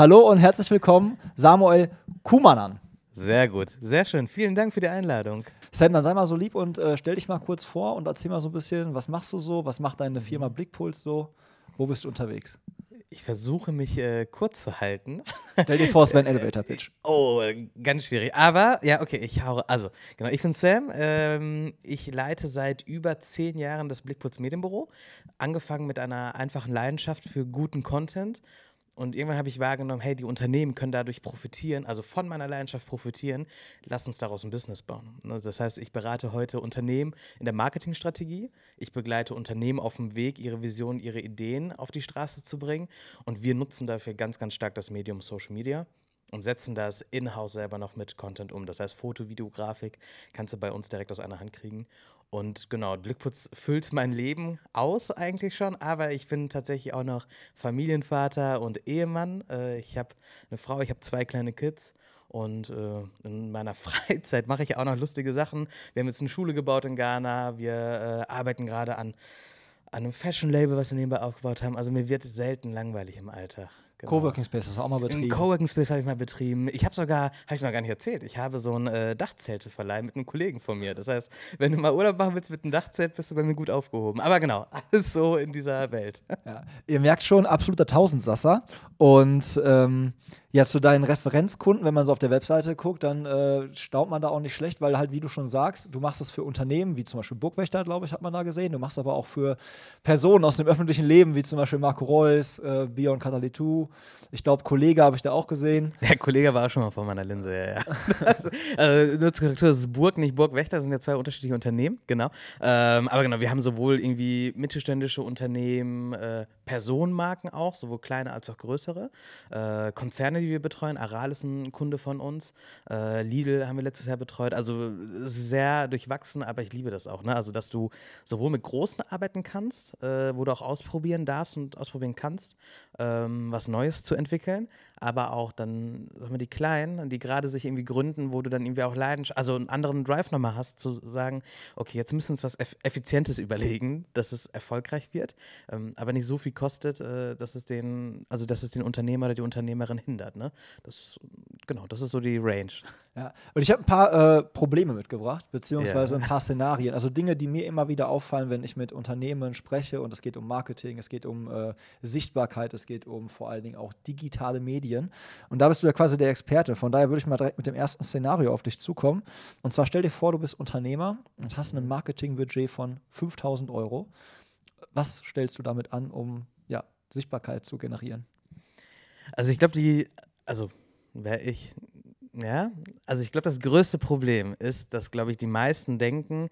Hallo und herzlich willkommen, Samuel Kumanan. Sehr gut, sehr schön. Vielen Dank für die Einladung. Sam, dann sei mal so lieb und äh, stell dich mal kurz vor und erzähl mal so ein bisschen, was machst du so, was macht deine Firma Blickpuls so, wo bist du unterwegs? Ich versuche mich äh, kurz zu halten. Stell dir vor, es wäre ein äh, Elevator Pitch. Oh, ganz schwierig. Aber ja, okay, ich haue. Also, genau, ich bin Sam. Ähm, ich leite seit über zehn Jahren das Blickpuls Medienbüro. Angefangen mit einer einfachen Leidenschaft für guten Content und irgendwann habe ich wahrgenommen, hey, die Unternehmen können dadurch profitieren, also von meiner Leidenschaft profitieren. Lass uns daraus ein Business bauen. Ne, das heißt, ich berate heute Unternehmen in der Marketingstrategie. Ich begleite Unternehmen auf dem Weg, ihre Visionen, ihre Ideen auf die Straße zu bringen. Und wir nutzen dafür ganz, ganz stark das Medium Social Media und setzen das in-house selber noch mit Content um. Das heißt, Foto, Videografik kannst du bei uns direkt aus einer Hand kriegen. Und genau, Glückputz füllt mein Leben aus eigentlich schon, aber ich bin tatsächlich auch noch Familienvater und Ehemann. Äh, ich habe eine Frau, ich habe zwei kleine Kids und äh, in meiner Freizeit mache ich auch noch lustige Sachen. Wir haben jetzt eine Schule gebaut in Ghana, wir äh, arbeiten gerade an, an einem Fashion-Label, was wir nebenbei aufgebaut haben. Also mir wird selten langweilig im Alltag. Genau. Coworking Space hast du auch mal betrieben. Coworking Space habe ich mal betrieben. Ich habe sogar, habe ich noch gar nicht erzählt, ich habe so ein äh, Dachzelteverleih mit einem Kollegen von mir. Das heißt, wenn du mal Urlaub machen willst mit einem Dachzelt, bist du bei mir gut aufgehoben. Aber genau, alles so in dieser Welt. Ja. Ihr merkt schon, absoluter Tausendsasser. Und ähm, ja, zu deinen Referenzkunden, wenn man so auf der Webseite guckt, dann äh, staunt man da auch nicht schlecht, weil halt, wie du schon sagst, du machst es für Unternehmen, wie zum Beispiel Burgwächter, glaube ich, hat man da gesehen. Du machst aber auch für Personen aus dem öffentlichen Leben, wie zum Beispiel Marco Reus, äh, Bion Catalitou ich glaube, Kollege habe ich da auch gesehen. Der Kollege war auch schon mal vor meiner Linse, ja, ja. Also, also, nur zur Korrektur, das ist Burg, nicht Burgwächter, das sind ja zwei unterschiedliche Unternehmen, genau. Ähm, aber genau, wir haben sowohl irgendwie mittelständische Unternehmen, äh, Personenmarken auch, sowohl kleine als auch größere, äh, Konzerne, die wir betreuen, Aral ist ein Kunde von uns, äh, Lidl haben wir letztes Jahr betreut, also sehr durchwachsen, aber ich liebe das auch, ne? also dass du sowohl mit großen arbeiten kannst, äh, wo du auch ausprobieren darfst und ausprobieren kannst, ähm, was Neues zu entwickeln aber auch dann, sagen wir, die Kleinen, die gerade sich irgendwie gründen, wo du dann irgendwie auch Leidenschaft, also einen anderen Drive nochmal hast, zu sagen, okay, jetzt müssen wir uns was Eff Effizientes überlegen, dass es erfolgreich wird, ähm, aber nicht so viel kostet, äh, dass es den, also dass es den Unternehmer oder die Unternehmerin hindert. Ne? Das, genau, das ist so die Range. Ja, und ich habe ein paar äh, Probleme mitgebracht, beziehungsweise yeah. ein paar Szenarien, also Dinge, die mir immer wieder auffallen, wenn ich mit Unternehmen spreche und es geht um Marketing, es geht um äh, Sichtbarkeit, es geht um vor allen Dingen auch digitale Medien. Medien. Und da bist du ja quasi der Experte. Von daher würde ich mal direkt mit dem ersten Szenario auf dich zukommen. Und zwar stell dir vor, du bist Unternehmer und hast ein Marketingbudget von 5000 Euro. Was stellst du damit an, um ja, Sichtbarkeit zu generieren? Also ich glaube, die, also wäre ich, ja, also ich glaube, das größte Problem ist, dass, glaube ich, die meisten denken,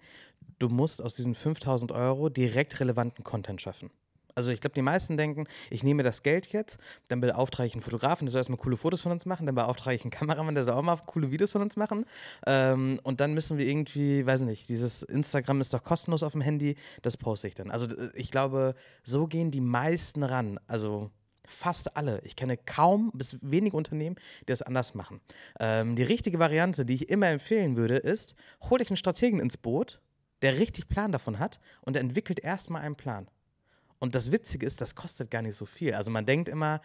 du musst aus diesen 5000 Euro direkt relevanten Content schaffen. Also ich glaube, die meisten denken, ich nehme das Geld jetzt, dann beauftrage ich einen Fotografen, der soll erstmal coole Fotos von uns machen, dann beauftrage ich einen Kameramann, der soll auch mal coole Videos von uns machen. Ähm, und dann müssen wir irgendwie, weiß nicht, dieses Instagram ist doch kostenlos auf dem Handy, das poste ich dann. Also ich glaube, so gehen die meisten ran. Also fast alle. Ich kenne kaum bis wenig Unternehmen, die das anders machen. Ähm, die richtige Variante, die ich immer empfehlen würde, ist, hol dich einen Strategen ins Boot, der richtig Plan davon hat und entwickelt erstmal einen Plan. Und das Witzige ist, das kostet gar nicht so viel. Also man denkt immer,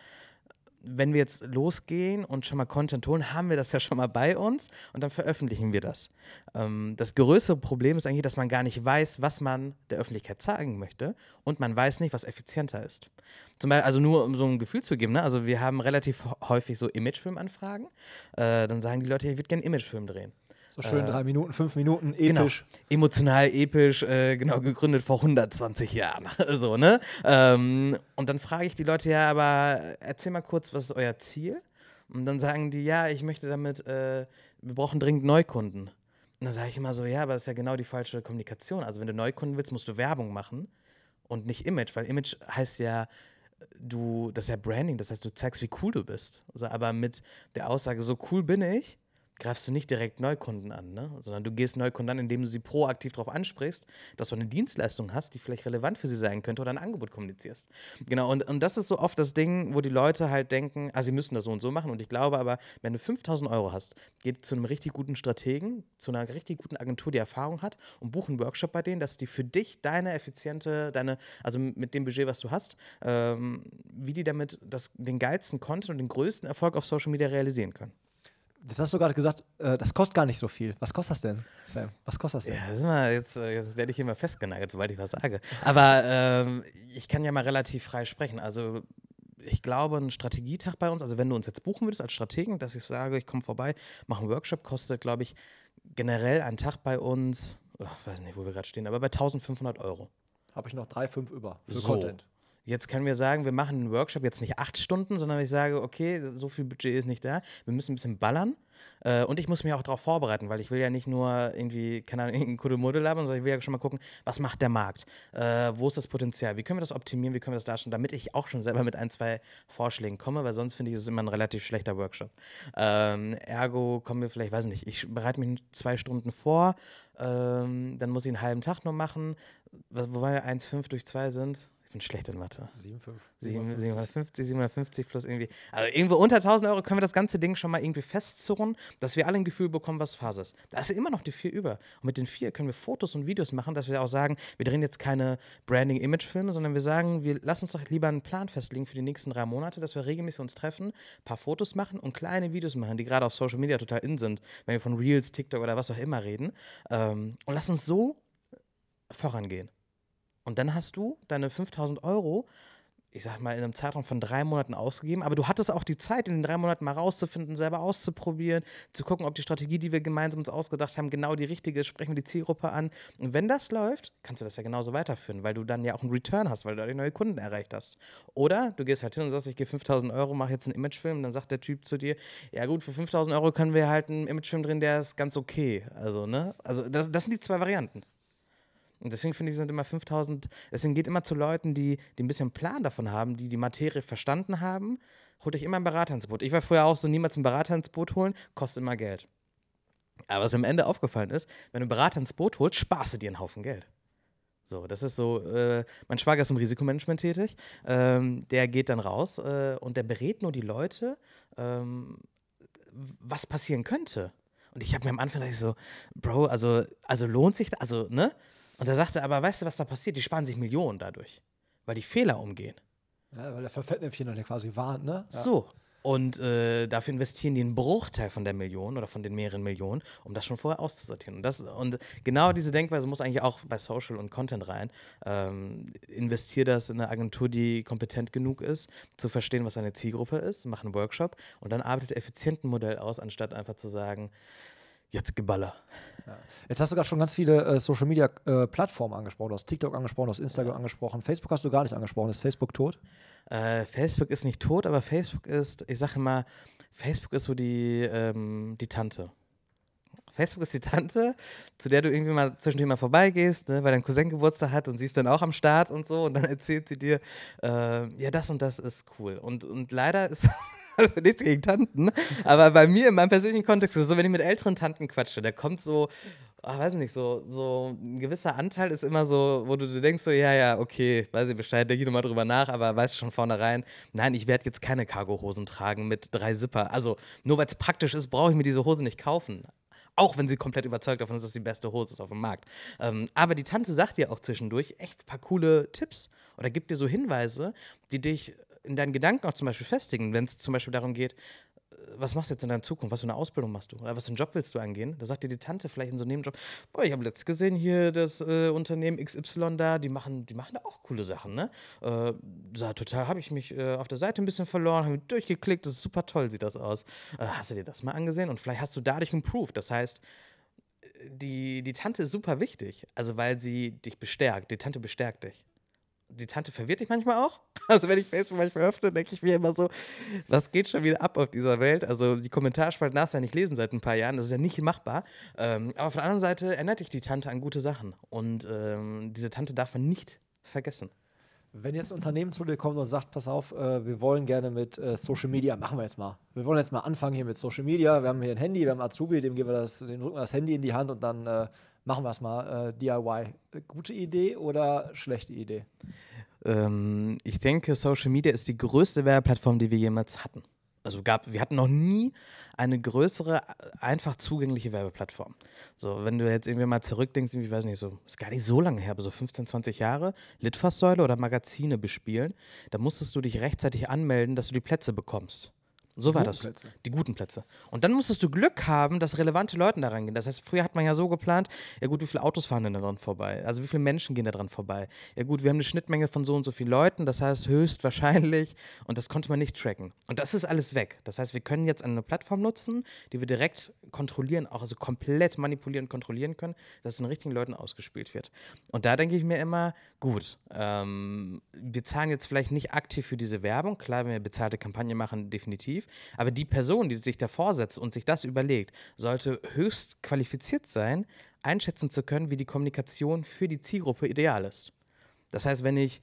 wenn wir jetzt losgehen und schon mal Content holen, haben wir das ja schon mal bei uns und dann veröffentlichen wir das. Ähm, das größere Problem ist eigentlich, dass man gar nicht weiß, was man der Öffentlichkeit zeigen möchte und man weiß nicht, was effizienter ist. Zum Beispiel, also nur um so ein Gefühl zu geben, ne? also wir haben relativ häufig so Imagefilmanfragen. Äh, dann sagen die Leute, ich würde gerne Imagefilm drehen. So schön äh, drei Minuten, fünf Minuten, episch. Genau. Emotional, episch, äh, genau, gegründet vor 120 Jahren. so, ne? Ähm, und dann frage ich die Leute ja, aber erzähl mal kurz, was ist euer Ziel? Und dann sagen die, ja, ich möchte damit, äh, wir brauchen dringend Neukunden. Und dann sage ich immer so, ja, aber das ist ja genau die falsche Kommunikation. Also wenn du Neukunden willst, musst du Werbung machen und nicht Image, weil Image heißt ja, du, das ist ja Branding, das heißt, du zeigst, wie cool du bist. Also, aber mit der Aussage, so cool bin ich, greifst du nicht direkt Neukunden an, ne? sondern du gehst Neukunden an, indem du sie proaktiv darauf ansprichst, dass du eine Dienstleistung hast, die vielleicht relevant für sie sein könnte oder ein Angebot kommunizierst. Genau, und, und das ist so oft das Ding, wo die Leute halt denken, ah, sie müssen das so und so machen. Und ich glaube aber, wenn du 5000 Euro hast, geh zu einem richtig guten Strategen, zu einer richtig guten Agentur, die Erfahrung hat und buch einen Workshop bei denen, dass die für dich deine effiziente, deine, also mit dem Budget, was du hast, ähm, wie die damit das, den geilsten Content und den größten Erfolg auf Social Media realisieren können. Jetzt hast du gerade gesagt, äh, das kostet gar nicht so viel. Was kostet das denn, Sam? Was kostet das denn? Ja, das mal, jetzt, äh, jetzt werde ich hier mal festgenagelt, sobald ich was sage. Aber ähm, ich kann ja mal relativ frei sprechen. Also ich glaube, ein Strategietag bei uns, also wenn du uns jetzt buchen würdest als Strategen, dass ich sage, ich komme vorbei, mache einen Workshop, kostet, glaube ich, generell einen Tag bei uns, ich oh, weiß nicht, wo wir gerade stehen, aber bei 1500 Euro. Habe ich noch drei, fünf über für so. Content. Jetzt können wir sagen, wir machen einen Workshop jetzt nicht acht Stunden, sondern ich sage, okay, so viel Budget ist nicht da, wir müssen ein bisschen ballern. Äh, und ich muss mich auch darauf vorbereiten, weil ich will ja nicht nur irgendwie, keine Ahnung, irgendein Kuddelmuddel labern, sondern ich will ja schon mal gucken, was macht der Markt? Äh, wo ist das Potenzial? Wie können wir das optimieren? Wie können wir das darstellen? Damit ich auch schon selber mit ein, zwei Vorschlägen komme, weil sonst finde ich, es immer ein relativ schlechter Workshop. Ähm, ergo kommen wir vielleicht, weiß nicht, ich bereite mich zwei Stunden vor, ähm, dann muss ich einen halben Tag nur machen, wobei wir 1,5 durch 2 sind. Ich bin schlecht in Mathe. 7,5. 750, 750 plus irgendwie. Also irgendwo unter 1000 Euro können wir das ganze Ding schon mal irgendwie festzurren, dass wir alle ein Gefühl bekommen, was Phase ist. Da ist ja immer noch die vier über. Und mit den vier können wir Fotos und Videos machen, dass wir auch sagen, wir drehen jetzt keine Branding-Image-Filme, sondern wir sagen, wir lassen uns doch lieber einen Plan festlegen für die nächsten drei Monate, dass wir regelmäßig uns treffen, ein paar Fotos machen und kleine Videos machen, die gerade auf Social Media total in sind, wenn wir von Reels, TikTok oder was auch immer reden. Ähm, und lass uns so vorangehen. Und dann hast du deine 5000 Euro, ich sag mal, in einem Zeitraum von drei Monaten ausgegeben. Aber du hattest auch die Zeit, in den drei Monaten mal rauszufinden, selber auszuprobieren, zu gucken, ob die Strategie, die wir gemeinsam uns ausgedacht haben, genau die richtige ist. Sprechen wir die Zielgruppe an. Und wenn das läuft, kannst du das ja genauso weiterführen, weil du dann ja auch einen Return hast, weil du dadurch neue Kunden erreicht hast. Oder du gehst halt hin und sagst, ich gehe 5000 Euro, mache jetzt einen Imagefilm. Und dann sagt der Typ zu dir, ja gut, für 5000 Euro können wir halt einen Imagefilm drehen, der ist ganz okay. Also, ne? Also, das, das sind die zwei Varianten. Und deswegen finde ich, sind immer 5000, deswegen geht immer zu Leuten, die, die ein bisschen Plan davon haben, die die Materie verstanden haben, holt euch immer ein Berater ins Boot. Ich war früher auch so, niemals einen Berater ins Boot holen, kostet immer Geld. Aber was am Ende aufgefallen ist, wenn du einen Berater ins Boot holst, sparst du dir einen Haufen Geld. So, das ist so, äh, mein Schwager ist im Risikomanagement tätig, ähm, der geht dann raus äh, und der berät nur die Leute, ähm, was passieren könnte. Und ich habe mir am Anfang gedacht, so, Bro, also, also lohnt sich das, also, ne? Und da sagte er, aber weißt du, was da passiert? Die sparen sich Millionen dadurch, weil die Fehler umgehen. Ja, weil der Verfettnäpfchen dann ja quasi warnt, ne? Ja. So. Und äh, dafür investieren die einen Bruchteil von der Million oder von den mehreren Millionen, um das schon vorher auszusortieren. Und, das, und genau diese Denkweise muss eigentlich auch bei Social und Content rein. Ähm, investier das in eine Agentur, die kompetent genug ist, zu verstehen, was deine Zielgruppe ist, mach einen Workshop und dann arbeitet effizient ein Modell aus, anstatt einfach zu sagen, jetzt geballer. Jetzt hast du gerade schon ganz viele äh, Social Media äh, Plattformen angesprochen. Du hast TikTok angesprochen, du hast Instagram angesprochen. Facebook hast du gar nicht angesprochen. Ist Facebook tot? Äh, Facebook ist nicht tot, aber Facebook ist, ich sage immer, Facebook ist so die, ähm, die Tante. Facebook ist die Tante, zu der du irgendwie mal zwischendurch mal vorbeigehst, ne, weil dein Cousin Geburtstag hat und sie ist dann auch am Start und so und dann erzählt sie dir, äh, ja, das und das ist cool. Und, und leider ist also nichts gegen Tanten, aber bei mir in meinem persönlichen Kontext ist so, wenn ich mit älteren Tanten quatsche, da kommt so, oh, weiß nicht, so, so ein gewisser Anteil ist immer so, wo du, du denkst so, ja, ja, okay, weiß ich Bescheid, denke ich nochmal drüber nach, aber weißt schon vornherein, nein, ich werde jetzt keine Cargo-Hosen tragen mit drei Zipper. Also nur weil es praktisch ist, brauche ich mir diese Hose nicht kaufen auch wenn sie komplett überzeugt davon ist, dass die beste Hose ist auf dem Markt. Ähm, aber die Tante sagt dir auch zwischendurch echt ein paar coole Tipps oder gibt dir so Hinweise, die dich in deinen Gedanken auch zum Beispiel festigen, wenn es zum Beispiel darum geht, äh, was machst du jetzt in deiner Zukunft? Was für eine Ausbildung machst du? Oder was für einen Job willst du angehen? Da sagt dir die Tante vielleicht in so einem Nebenjob, boah, ich habe letztes gesehen hier das äh, Unternehmen XY da, die machen, die machen da auch coole Sachen, ne? Äh, sah total, habe ich mich äh, auf der Seite ein bisschen verloren, habe durchgeklickt, das ist super toll, sieht das aus. Äh, hast du dir das mal angesehen? Und vielleicht hast du dadurch Proof. Das heißt, äh, die, die Tante ist super wichtig, also weil sie dich bestärkt, die Tante bestärkt dich die Tante verwirrt dich manchmal auch. Also wenn ich Facebook manchmal öffne, denke ich mir immer so, was geht schon wieder ab auf dieser Welt? Also die Kommentarspalte darfst du ja nicht lesen seit ein paar Jahren, das ist ja nicht machbar. Ähm, aber auf der anderen Seite erinnert dich die Tante an gute Sachen. Und ähm, diese Tante darf man nicht vergessen. Wenn jetzt ein Unternehmen zu dir kommt und sagt, pass auf, äh, wir wollen gerne mit äh, Social Media, machen wir jetzt mal. Wir wollen jetzt mal anfangen hier mit Social Media. Wir haben hier ein Handy, wir haben Azubi, dem geben wir das, dem drücken wir das Handy in die Hand und dann äh, machen wir es mal, äh, DIY. Gute Idee oder schlechte Idee? Ähm, ich denke, Social Media ist die größte Werbeplattform, die wir jemals hatten. Also gab, wir hatten noch nie eine größere, einfach zugängliche Werbeplattform. So, wenn du jetzt irgendwie mal zurückdenkst, irgendwie, weiß nicht, so, ist gar nicht so lange her, aber so 15, 20 Jahre, Litfaßsäule oder Magazine bespielen, da musstest du dich rechtzeitig anmelden, dass du die Plätze bekommst. So war das. Plätze. Die guten Plätze. Und dann musstest du Glück haben, dass relevante Leute da reingehen. Das heißt, früher hat man ja so geplant, ja gut, wie viele Autos fahren denn da dran vorbei? Also wie viele Menschen gehen da dran vorbei? Ja gut, wir haben eine Schnittmenge von so und so vielen Leuten, das heißt höchstwahrscheinlich. Und das konnte man nicht tracken. Und das ist alles weg. Das heißt, wir können jetzt eine Plattform nutzen, die wir direkt kontrollieren, auch also komplett manipulieren, und kontrollieren können, dass es den richtigen Leuten ausgespielt wird. Und da denke ich mir immer, gut, ähm, wir zahlen jetzt vielleicht nicht aktiv für diese Werbung. Klar, wenn wir bezahlte Kampagne machen, definitiv. Aber die Person, die sich davor setzt und sich das überlegt, sollte höchst qualifiziert sein, einschätzen zu können, wie die Kommunikation für die Zielgruppe ideal ist. Das heißt, wenn ich,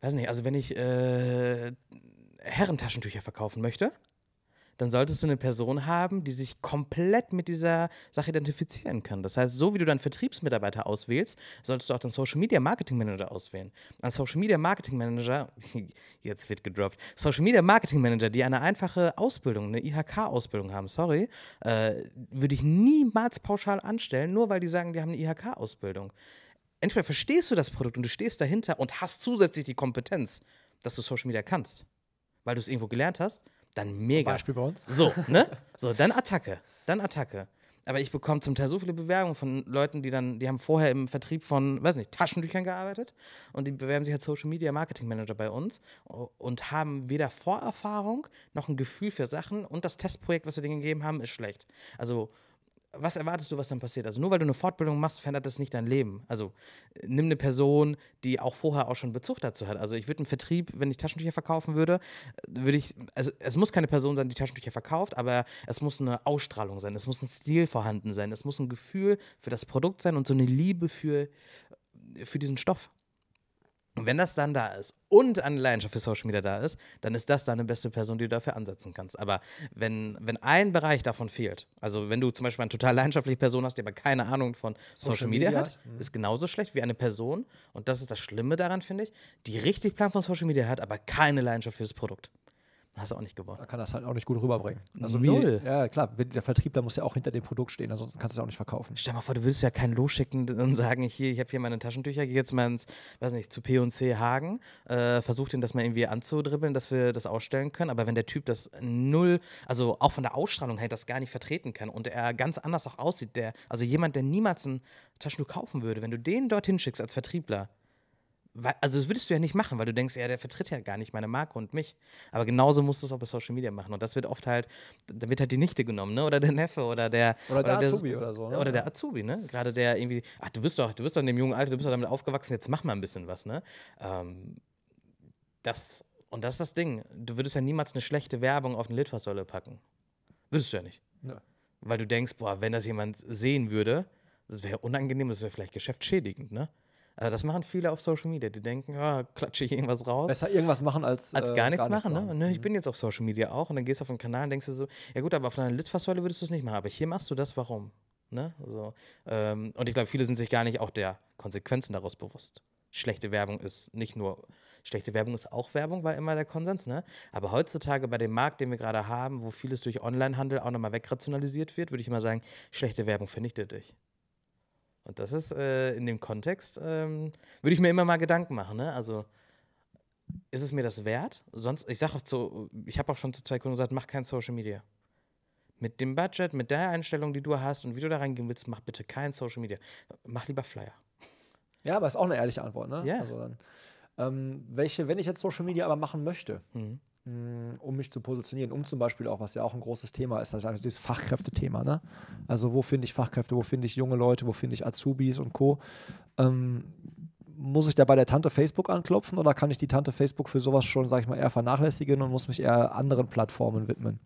weiß nicht, also wenn ich äh, Herrentaschentücher verkaufen möchte, dann solltest du eine Person haben, die sich komplett mit dieser Sache identifizieren kann. Das heißt, so wie du deinen Vertriebsmitarbeiter auswählst, solltest du auch deinen Social Media Marketing Manager auswählen. Ein Social Media Marketing Manager, jetzt wird gedroppt, Social Media Marketing Manager, die eine einfache Ausbildung, eine IHK-Ausbildung haben, sorry, äh, würde ich niemals pauschal anstellen, nur weil die sagen, die haben eine IHK-Ausbildung. Entweder verstehst du das Produkt und du stehst dahinter und hast zusätzlich die Kompetenz, dass du Social Media kannst, weil du es irgendwo gelernt hast dann mega. Zum Beispiel bei uns. So, ne? So, dann Attacke. Dann Attacke. Aber ich bekomme zum Teil so viele Bewerbungen von Leuten, die dann, die haben vorher im Vertrieb von, weiß nicht, Taschentüchern gearbeitet und die bewerben sich als Social Media Marketing Manager bei uns und haben weder Vorerfahrung noch ein Gefühl für Sachen und das Testprojekt, was wir denen gegeben haben, ist schlecht. Also was erwartest du, was dann passiert? Also nur weil du eine Fortbildung machst, verändert das nicht dein Leben. Also äh, nimm eine Person, die auch vorher auch schon Bezug dazu hat. Also ich würde einen Vertrieb, wenn ich Taschentücher verkaufen würde, äh, würde ich, also es muss keine Person sein, die Taschentücher verkauft, aber es muss eine Ausstrahlung sein, es muss ein Stil vorhanden sein, es muss ein Gefühl für das Produkt sein und so eine Liebe für, äh, für diesen Stoff. Und wenn das dann da ist und eine Leidenschaft für Social Media da ist, dann ist das deine beste Person, die du dafür ansetzen kannst. Aber wenn, wenn ein Bereich davon fehlt, also wenn du zum Beispiel eine total leidenschaftliche Person hast, die aber keine Ahnung von Social, Social Media, Media, hat, mhm. ist genauso schlecht wie eine Person, und das ist das Schlimme daran, finde ich, die richtig Plan von Social Media hat, aber keine Leidenschaft fürs Produkt. Hast du auch nicht gebracht. Da kann das halt auch nicht gut rüberbringen. Also Null. Wie, ja, klar, der Vertriebler muss ja auch hinter dem Produkt stehen, ansonsten kannst du es auch nicht verkaufen. Stell dir mal vor, du würdest ja keinen Los schicken und sagen, hier, ich habe hier meine Taschentücher, geh jetzt mal ins, weiß nicht, zu P&C Hagen, äh, versuch den das mal irgendwie anzudribbeln, dass wir das ausstellen können. Aber wenn der Typ das null, also auch von der Ausstrahlung her, das gar nicht vertreten kann und er ganz anders auch aussieht, der, also jemand, der niemals ein Taschentuch kaufen würde, wenn du den dorthin schickst als Vertriebler, also das würdest du ja nicht machen, weil du denkst, ja, der vertritt ja gar nicht meine Marke und mich. Aber genauso musst du es auch bei Social Media machen. Und das wird oft halt, da wird halt die Nichte genommen, ne? Oder der Neffe oder der. Oder, oder der Azubi oder so, ne? Oder der Azubi, ne? Gerade der irgendwie, ach, du bist doch, du bist doch in dem jungen Alter, du bist doch damit aufgewachsen, jetzt mach mal ein bisschen was, ne? Ähm, das, und das ist das Ding. Du würdest ja niemals eine schlechte Werbung auf eine Litfaßsäule packen. Würdest du ja nicht. Ja. Weil du denkst, boah, wenn das jemand sehen würde, das wäre unangenehm, das wäre vielleicht geschäftsschädigend, ne? Äh, das machen viele auf Social Media. Die denken, ja, klatsche ich irgendwas raus. Besser irgendwas machen als, als äh, gar nichts, gar nichts machen. Ne? ne? Ich mhm. bin jetzt auf Social Media auch und dann gehst du auf den Kanal und denkst dir so, ja gut, aber auf einer Litfaßsäule würdest du es nicht machen. Aber hier machst du das, warum? Ne? So, ähm, und ich glaube, viele sind sich gar nicht auch der Konsequenzen daraus bewusst. Schlechte Werbung ist nicht nur, schlechte Werbung ist auch Werbung, war immer der Konsens. Ne? Aber heutzutage bei dem Markt, den wir gerade haben, wo vieles durch Onlinehandel auch nochmal wegrationalisiert wird, würde ich immer sagen, schlechte Werbung vernichtet dich. Und das ist äh, in dem Kontext, ähm, würde ich mir immer mal Gedanken machen. Ne? Also ist es mir das wert? Sonst, ich sage auch zu, ich habe auch schon zu zwei Kunden gesagt, mach kein Social Media. Mit dem Budget, mit der Einstellung, die du hast und wie du da reingehen willst, mach bitte kein Social Media. Mach lieber Flyer. Ja, aber ist auch eine ehrliche Antwort, ne? Ja. Yeah. Also dann, ähm, welche, wenn ich jetzt Social Media aber machen möchte, mhm. Mm, um mich zu positionieren, um zum Beispiel auch, was ja auch ein großes Thema ist, also dieses Fachkräftethema, ne? Also wo finde ich Fachkräfte, wo finde ich junge Leute, wo finde ich Azubis und Co. Ähm, muss ich da bei der Tante Facebook anklopfen oder kann ich die Tante Facebook für sowas schon, sag ich mal, eher vernachlässigen und muss mich eher anderen Plattformen widmen?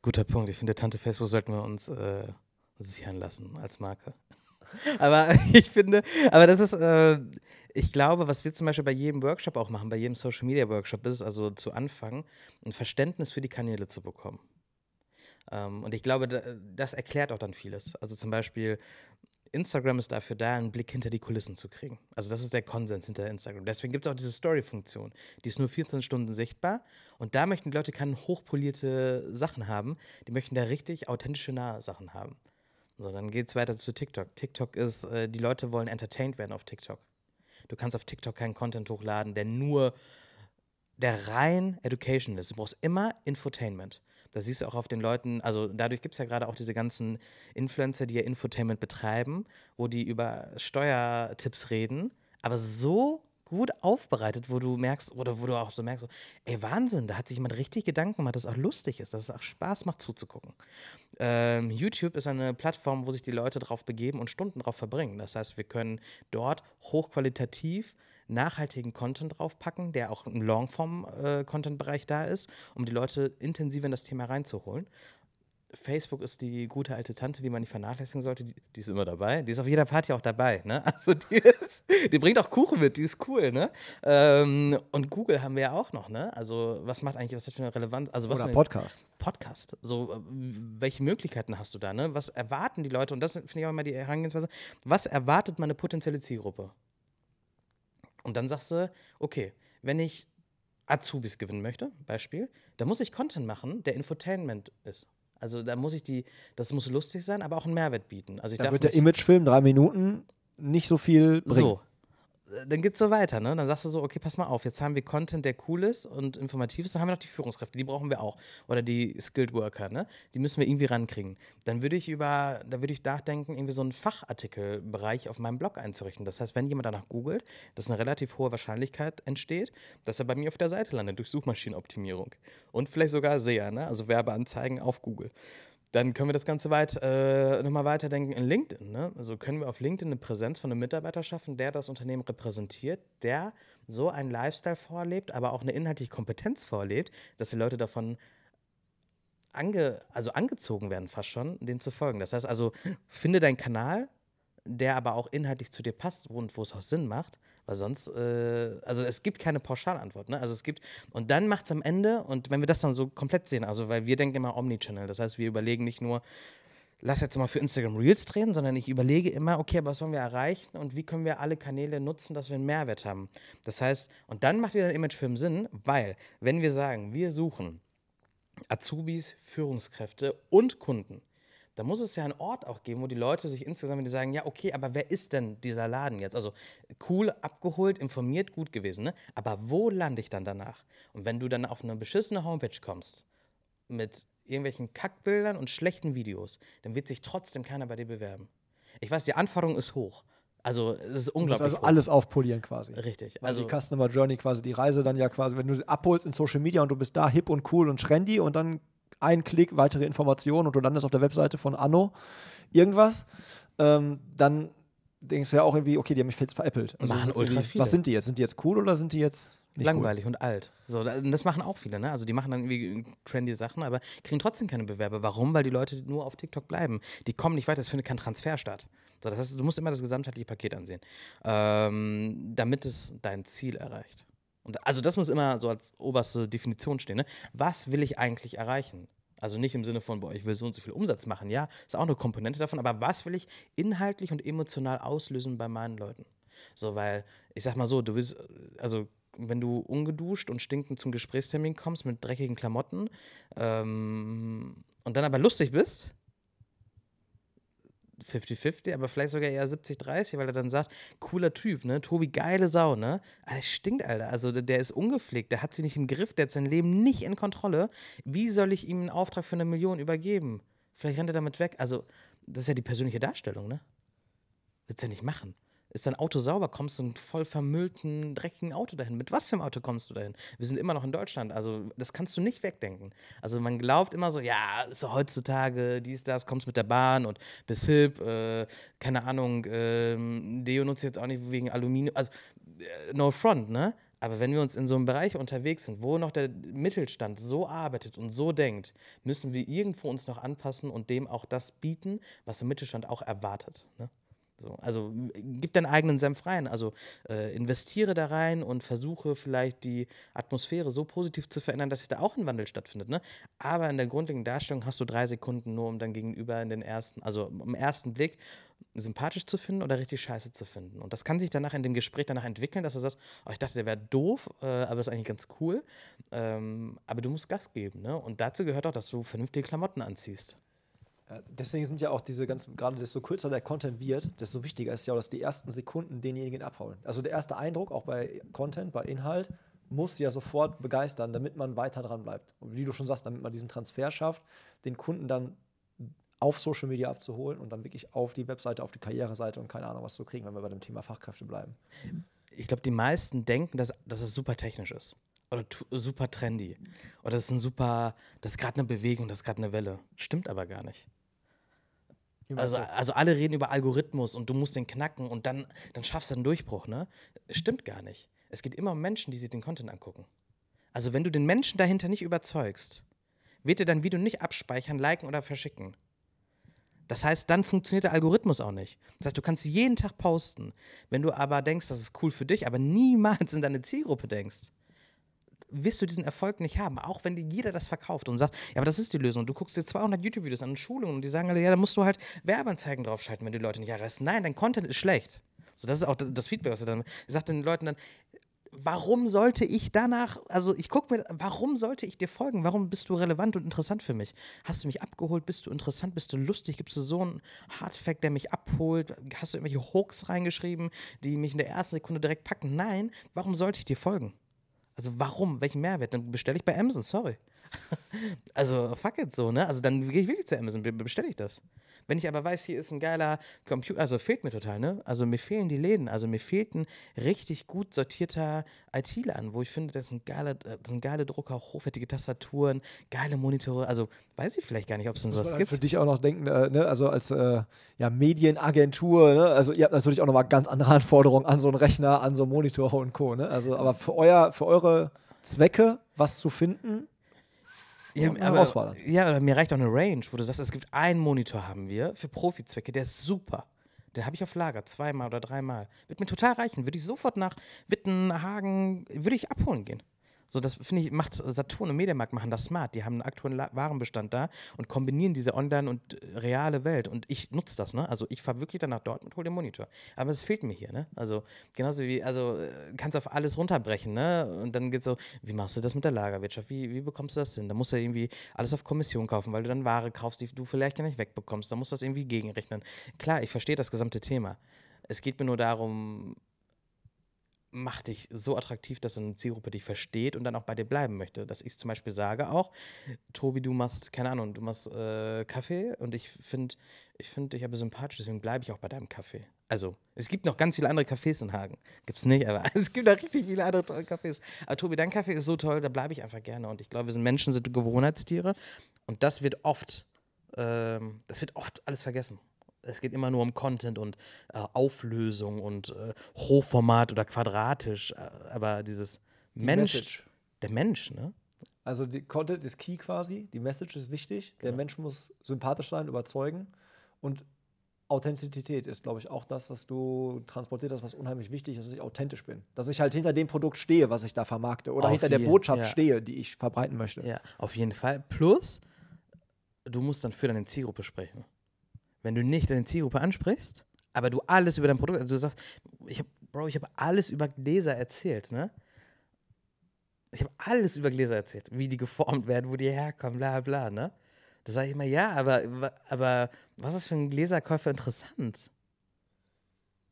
Guter Punkt. Ich finde, der Tante Facebook sollten wir uns äh, sichern lassen als Marke aber ich finde, aber das ist, äh, ich glaube, was wir zum Beispiel bei jedem Workshop auch machen, bei jedem Social Media Workshop ist, also zu Anfang, ein Verständnis für die Kanäle zu bekommen. Ähm, und ich glaube, das erklärt auch dann vieles. Also zum Beispiel, Instagram ist dafür da, einen Blick hinter die Kulissen zu kriegen. Also das ist der Konsens hinter Instagram. Deswegen gibt es auch diese Story-Funktion. Die ist nur 14 Stunden sichtbar. Und da möchten die Leute keine hochpolierte Sachen haben. Die möchten da richtig authentische, nahe Sachen haben. So, dann geht's weiter zu TikTok. TikTok ist, äh, die Leute wollen entertained werden auf TikTok. Du kannst auf TikTok keinen Content hochladen, der nur, der rein Education ist. Du brauchst immer Infotainment. Da siehst du auch auf den Leuten, also dadurch gibt es ja gerade auch diese ganzen Influencer, die ja Infotainment betreiben, wo die über Steuertipps reden, aber so gut aufbereitet, wo du merkst, oder wo du auch so merkst, ey, Wahnsinn, da hat sich jemand richtig Gedanken gemacht, dass es auch lustig ist, dass es auch Spaß macht zuzugucken. Ähm, YouTube ist eine Plattform, wo sich die Leute drauf begeben und Stunden drauf verbringen. Das heißt, wir können dort hochqualitativ nachhaltigen Content draufpacken, der auch im Longform-Content-Bereich äh, da ist, um die Leute intensiver in das Thema reinzuholen. Facebook ist die gute alte Tante, die man nicht vernachlässigen sollte. Die, die, ist immer dabei. Die ist auf jeder Party auch dabei. Ne? Also die, ist, die bringt auch Kuchen mit. Die ist cool. Ne? Ähm, und Google haben wir ja auch noch. Ne? Also was macht eigentlich, was hat für eine Relevanz? Also was Oder Podcast. Podcast. So äh, welche Möglichkeiten hast du da? Ne? Was erwarten die Leute? Und das finde ich auch immer die Herangehensweise. Was erwartet meine potenzielle Zielgruppe? Und dann sagst du, okay, wenn ich Azubis gewinnen möchte, Beispiel, dann muss ich Content machen, der Infotainment ist. Also da muss ich die, das muss lustig sein, aber auch einen Mehrwert bieten. Also ich da wird der Imagefilm drei Minuten nicht so viel bringen. So, dann geht's so weiter, ne? Dann sagst du so, okay, pass mal auf, jetzt haben wir Content, der cool ist und informativ ist, dann haben wir noch die Führungskräfte, die brauchen wir auch. Oder die Skilled Worker, ne? Die müssen wir irgendwie rankriegen. Dann würde ich über, da würde ich nachdenken, irgendwie so einen Fachartikelbereich auf meinem Blog einzurichten. Das heißt, wenn jemand danach googelt, dass eine relativ hohe Wahrscheinlichkeit entsteht, dass er bei mir auf der Seite landet durch Suchmaschinenoptimierung. Und vielleicht sogar sehr, ne? Also Werbeanzeigen auf Google dann können wir das Ganze weit, äh, nochmal weiterdenken in LinkedIn. Ne? Also können wir auf LinkedIn eine Präsenz von einem Mitarbeiter schaffen, der das Unternehmen repräsentiert, der so einen Lifestyle vorlebt, aber auch eine inhaltliche Kompetenz vorlebt, dass die Leute davon ange, also angezogen werden, fast schon, dem zu folgen. Das heißt also, finde deinen Kanal, der aber auch inhaltlich zu dir passt und wo es auch Sinn macht, weil sonst, äh, also es gibt keine Pauschalantwort. Ne? Also es gibt, und dann macht es am Ende, und wenn wir das dann so komplett sehen, also weil wir denken immer Omnichannel, das heißt, wir überlegen nicht nur, lass jetzt mal für Instagram Reels drehen, sondern ich überlege immer, okay, was wollen wir erreichen und wie können wir alle Kanäle nutzen, dass wir einen Mehrwert haben. Das heißt, und dann macht wieder ein Imagefilm Sinn, weil, wenn wir sagen, wir suchen Azubis, Führungskräfte und Kunden, da muss es ja einen Ort auch geben, wo die Leute sich insgesamt die sagen, ja, okay, aber wer ist denn dieser Laden jetzt? Also cool, abgeholt, informiert, gut gewesen, ne? aber wo lande ich dann danach? Und wenn du dann auf eine beschissene Homepage kommst mit irgendwelchen Kackbildern und schlechten Videos, dann wird sich trotzdem keiner bei dir bewerben. Ich weiß, die Anforderung ist hoch. Also es ist unglaublich. Du musst also hoch. alles aufpolieren quasi. Richtig. also die Customer Journey quasi, die Reise dann ja quasi, wenn du sie abholst in Social Media und du bist da hip und cool und trendy und dann ein Klick, weitere Informationen und du landest auf der Webseite von Anno irgendwas, ähm, dann denkst du ja auch irgendwie, okay, die haben mich jetzt veräppelt. Also machen ultra viele. Was sind die jetzt? Sind die jetzt cool oder sind die jetzt Langweilig cool? und alt. So, das machen auch viele, ne? Also die machen dann irgendwie trendy Sachen, aber kriegen trotzdem keine Bewerber. Warum? Weil die Leute nur auf TikTok bleiben. Die kommen nicht weiter, es findet kein Transfer statt. So, das heißt, du musst immer das gesamtheitliche Paket ansehen, ähm, damit es dein Ziel erreicht. Und also das muss immer so als oberste Definition stehen. Ne? Was will ich eigentlich erreichen? Also nicht im Sinne von, boah, ich will so und so viel Umsatz machen, ja, ist auch eine Komponente davon, aber was will ich inhaltlich und emotional auslösen bei meinen Leuten? So, weil, ich sag mal so, du willst, also wenn du ungeduscht und stinkend zum Gesprächstermin kommst mit dreckigen Klamotten ähm, und dann aber lustig bist, 50-50, aber vielleicht sogar eher 70-30, weil er dann sagt, cooler Typ, ne? Tobi, geile Sau, ne? Aber ah, das stinkt, Alter. Also der ist ungepflegt, der hat sie nicht im Griff, der hat sein Leben nicht in Kontrolle. Wie soll ich ihm einen Auftrag für eine Million übergeben? Vielleicht rennt er damit weg. Also, das ist ja die persönliche Darstellung, ne? Willst du ja nicht machen ist dein Auto sauber, kommst du einen voll vermüllten, dreckigen Auto dahin. Mit was für einem Auto kommst du dahin? Wir sind immer noch in Deutschland, also das kannst du nicht wegdenken. Also man glaubt immer so, ja, ist so heutzutage, dies, das, kommst mit der Bahn und bis hip, äh, keine Ahnung, äh, Deo nutzt jetzt auch nicht wegen Aluminium, also äh, no front, ne? Aber wenn wir uns in so einem Bereich unterwegs sind, wo noch der Mittelstand so arbeitet und so denkt, müssen wir irgendwo uns noch anpassen und dem auch das bieten, was der Mittelstand auch erwartet. Ne? So, also gib deinen eigenen Senf rein. Also äh, investiere da rein und versuche vielleicht die Atmosphäre so positiv zu verändern, dass sich da auch ein Wandel stattfindet. Ne? Aber in der grundlegenden Darstellung hast du drei Sekunden nur, um dein Gegenüber in den ersten, also im ersten Blick sympathisch zu finden oder richtig scheiße zu finden. Und das kann sich danach in dem Gespräch danach entwickeln, dass du sagst, oh, ich dachte, der wäre doof, äh, aber ist eigentlich ganz cool. Ähm, aber du musst Gas geben. Ne? Und dazu gehört auch, dass du vernünftige Klamotten anziehst. Äh, deswegen sind ja auch diese ganzen, gerade desto kürzer der Content wird, desto wichtiger ist ja auch, dass die ersten Sekunden denjenigen abholen. Also der erste Eindruck, auch bei Content, bei Inhalt, muss ja sofort begeistern, damit man weiter dran bleibt. Und wie du schon sagst, damit man diesen Transfer schafft, den Kunden dann auf Social Media abzuholen und dann wirklich auf die Webseite, auf die Karriereseite und keine Ahnung was zu kriegen, wenn wir bei dem Thema Fachkräfte bleiben. Ich glaube, die meisten denken, dass, dass es super technisch ist oder super trendy oder das ist ein super, das ist gerade eine Bewegung, das ist gerade eine Welle. Stimmt aber gar nicht. Also, also alle reden über Algorithmus und du musst den knacken und dann, dann schaffst du einen Durchbruch, ne? Stimmt gar nicht. Es geht immer um Menschen, die sich den Content angucken. Also wenn du den Menschen dahinter nicht überzeugst, wird er dein Video nicht abspeichern, liken oder verschicken. Das heißt, dann funktioniert der Algorithmus auch nicht. Das heißt, du kannst jeden Tag posten. Wenn du aber denkst, das ist cool für dich, aber niemals in deine Zielgruppe denkst, wirst du diesen Erfolg nicht haben, auch wenn dir jeder das verkauft und sagt, ja, aber das ist die Lösung. Du guckst dir 200 YouTube-Videos an Schulungen und die sagen alle, ja, da musst du halt Werbeanzeigen draufschalten, wenn die Leute nicht erreichen. Nein, dein Content ist schlecht. So, das ist auch das Feedback, was er dann sagt den Leuten dann, warum sollte ich danach, also ich gucke mir, warum sollte ich dir folgen? Warum bist du relevant und interessant für mich? Hast du mich abgeholt? Bist du interessant? Bist du lustig? Gibst du so einen Hardfact, der mich abholt? Hast du irgendwelche Hooks reingeschrieben, die mich in der ersten Sekunde direkt packen? Nein, warum sollte ich dir folgen? Also warum? Welchen Mehrwert? Dann bestelle ich bei Amazon, sorry. also, fuck it so, ne? Also, dann gehe ich wirklich zu Amazon, bestelle ich das. Wenn ich aber weiß, hier ist ein geiler Computer, also fehlt mir total, ne? Also, mir fehlen die Läden, also mir fehlt ein richtig gut sortierter IT-Laden, wo ich finde, das sind geile, äh, das sind geile Drucker, hochwertige Tastaturen, geile Monitore. Also, weiß ich vielleicht gar nicht, ob es denn sowas gibt. Für dich auch noch denken, äh, ne? Also, als äh, ja, Medienagentur, ne? Also, ihr habt natürlich auch nochmal ganz andere Anforderungen an so einen Rechner, an so Monitore und Co., ne? Also, aber für, euer, für eure Zwecke was zu finden, ja, aber, Ja, oder mir reicht auch eine Range, wo du sagst, es gibt einen Monitor haben wir für Profizwecke, der ist super. Den habe ich auf Lager, zweimal oder dreimal. Wird mir total reichen. Würde ich sofort nach Wittenhagen, würde ich abholen gehen. So, das finde ich, macht Saturn und Mediamarkt machen das smart. Die haben einen aktuellen Warenbestand da und kombinieren diese online und äh, reale Welt. Und ich nutze das, ne? Also ich fahre wirklich dann nach Dortmund, hole den Monitor. Aber es fehlt mir hier, ne? Also genauso wie, also äh, kannst auf alles runterbrechen, ne? Und dann geht es so, wie machst du das mit der Lagerwirtschaft? Wie, wie bekommst du das hin? Da musst du irgendwie alles auf Kommission kaufen, weil du dann Ware kaufst, die du vielleicht gar nicht wegbekommst. Da musst du das irgendwie gegenrechnen. Klar, ich verstehe das gesamte Thema. Es geht mir nur darum, macht dich so attraktiv, dass eine Zielgruppe dich versteht und dann auch bei dir bleiben möchte. Dass ich zum Beispiel sage auch, Tobi, du machst, keine Ahnung, du machst äh, Kaffee und ich finde ich find dich aber sympathisch, deswegen bleibe ich auch bei deinem Kaffee. Also, es gibt noch ganz viele andere Cafés in Hagen. Gibt's nicht, aber es gibt noch richtig viele andere tolle Cafés. Aber Tobi, dein Kaffee ist so toll, da bleibe ich einfach gerne. Und ich glaube, wir sind Menschen, sind Gewohnheitstiere und das wird oft, ähm, das wird oft alles vergessen es geht immer nur um Content und äh, Auflösung und äh, Hochformat oder quadratisch, äh, aber dieses die Mensch, Message. der Mensch, ne? Also die Content ist key quasi, die Message ist wichtig, genau. der Mensch muss sympathisch sein, überzeugen und Authentizität ist, glaube ich, auch das, was du transportiert hast, was unheimlich wichtig ist, dass ich authentisch bin. Dass ich halt hinter dem Produkt stehe, was ich da vermarkte oder auf hinter der Botschaft ja. stehe, die ich verbreiten möchte. Ja, auf jeden Fall. Plus, du musst dann für deine Zielgruppe sprechen wenn du nicht deine Zielgruppe ansprichst, aber du alles über dein Produkt, also du sagst, ich hab, Bro, ich habe alles über Gläser erzählt, ne? Ich habe alles über Gläser erzählt, wie die geformt werden, wo die herkommen, bla bla, ne? Da sage ich immer, ja, aber, aber was ist für einen Gläserkäufer interessant?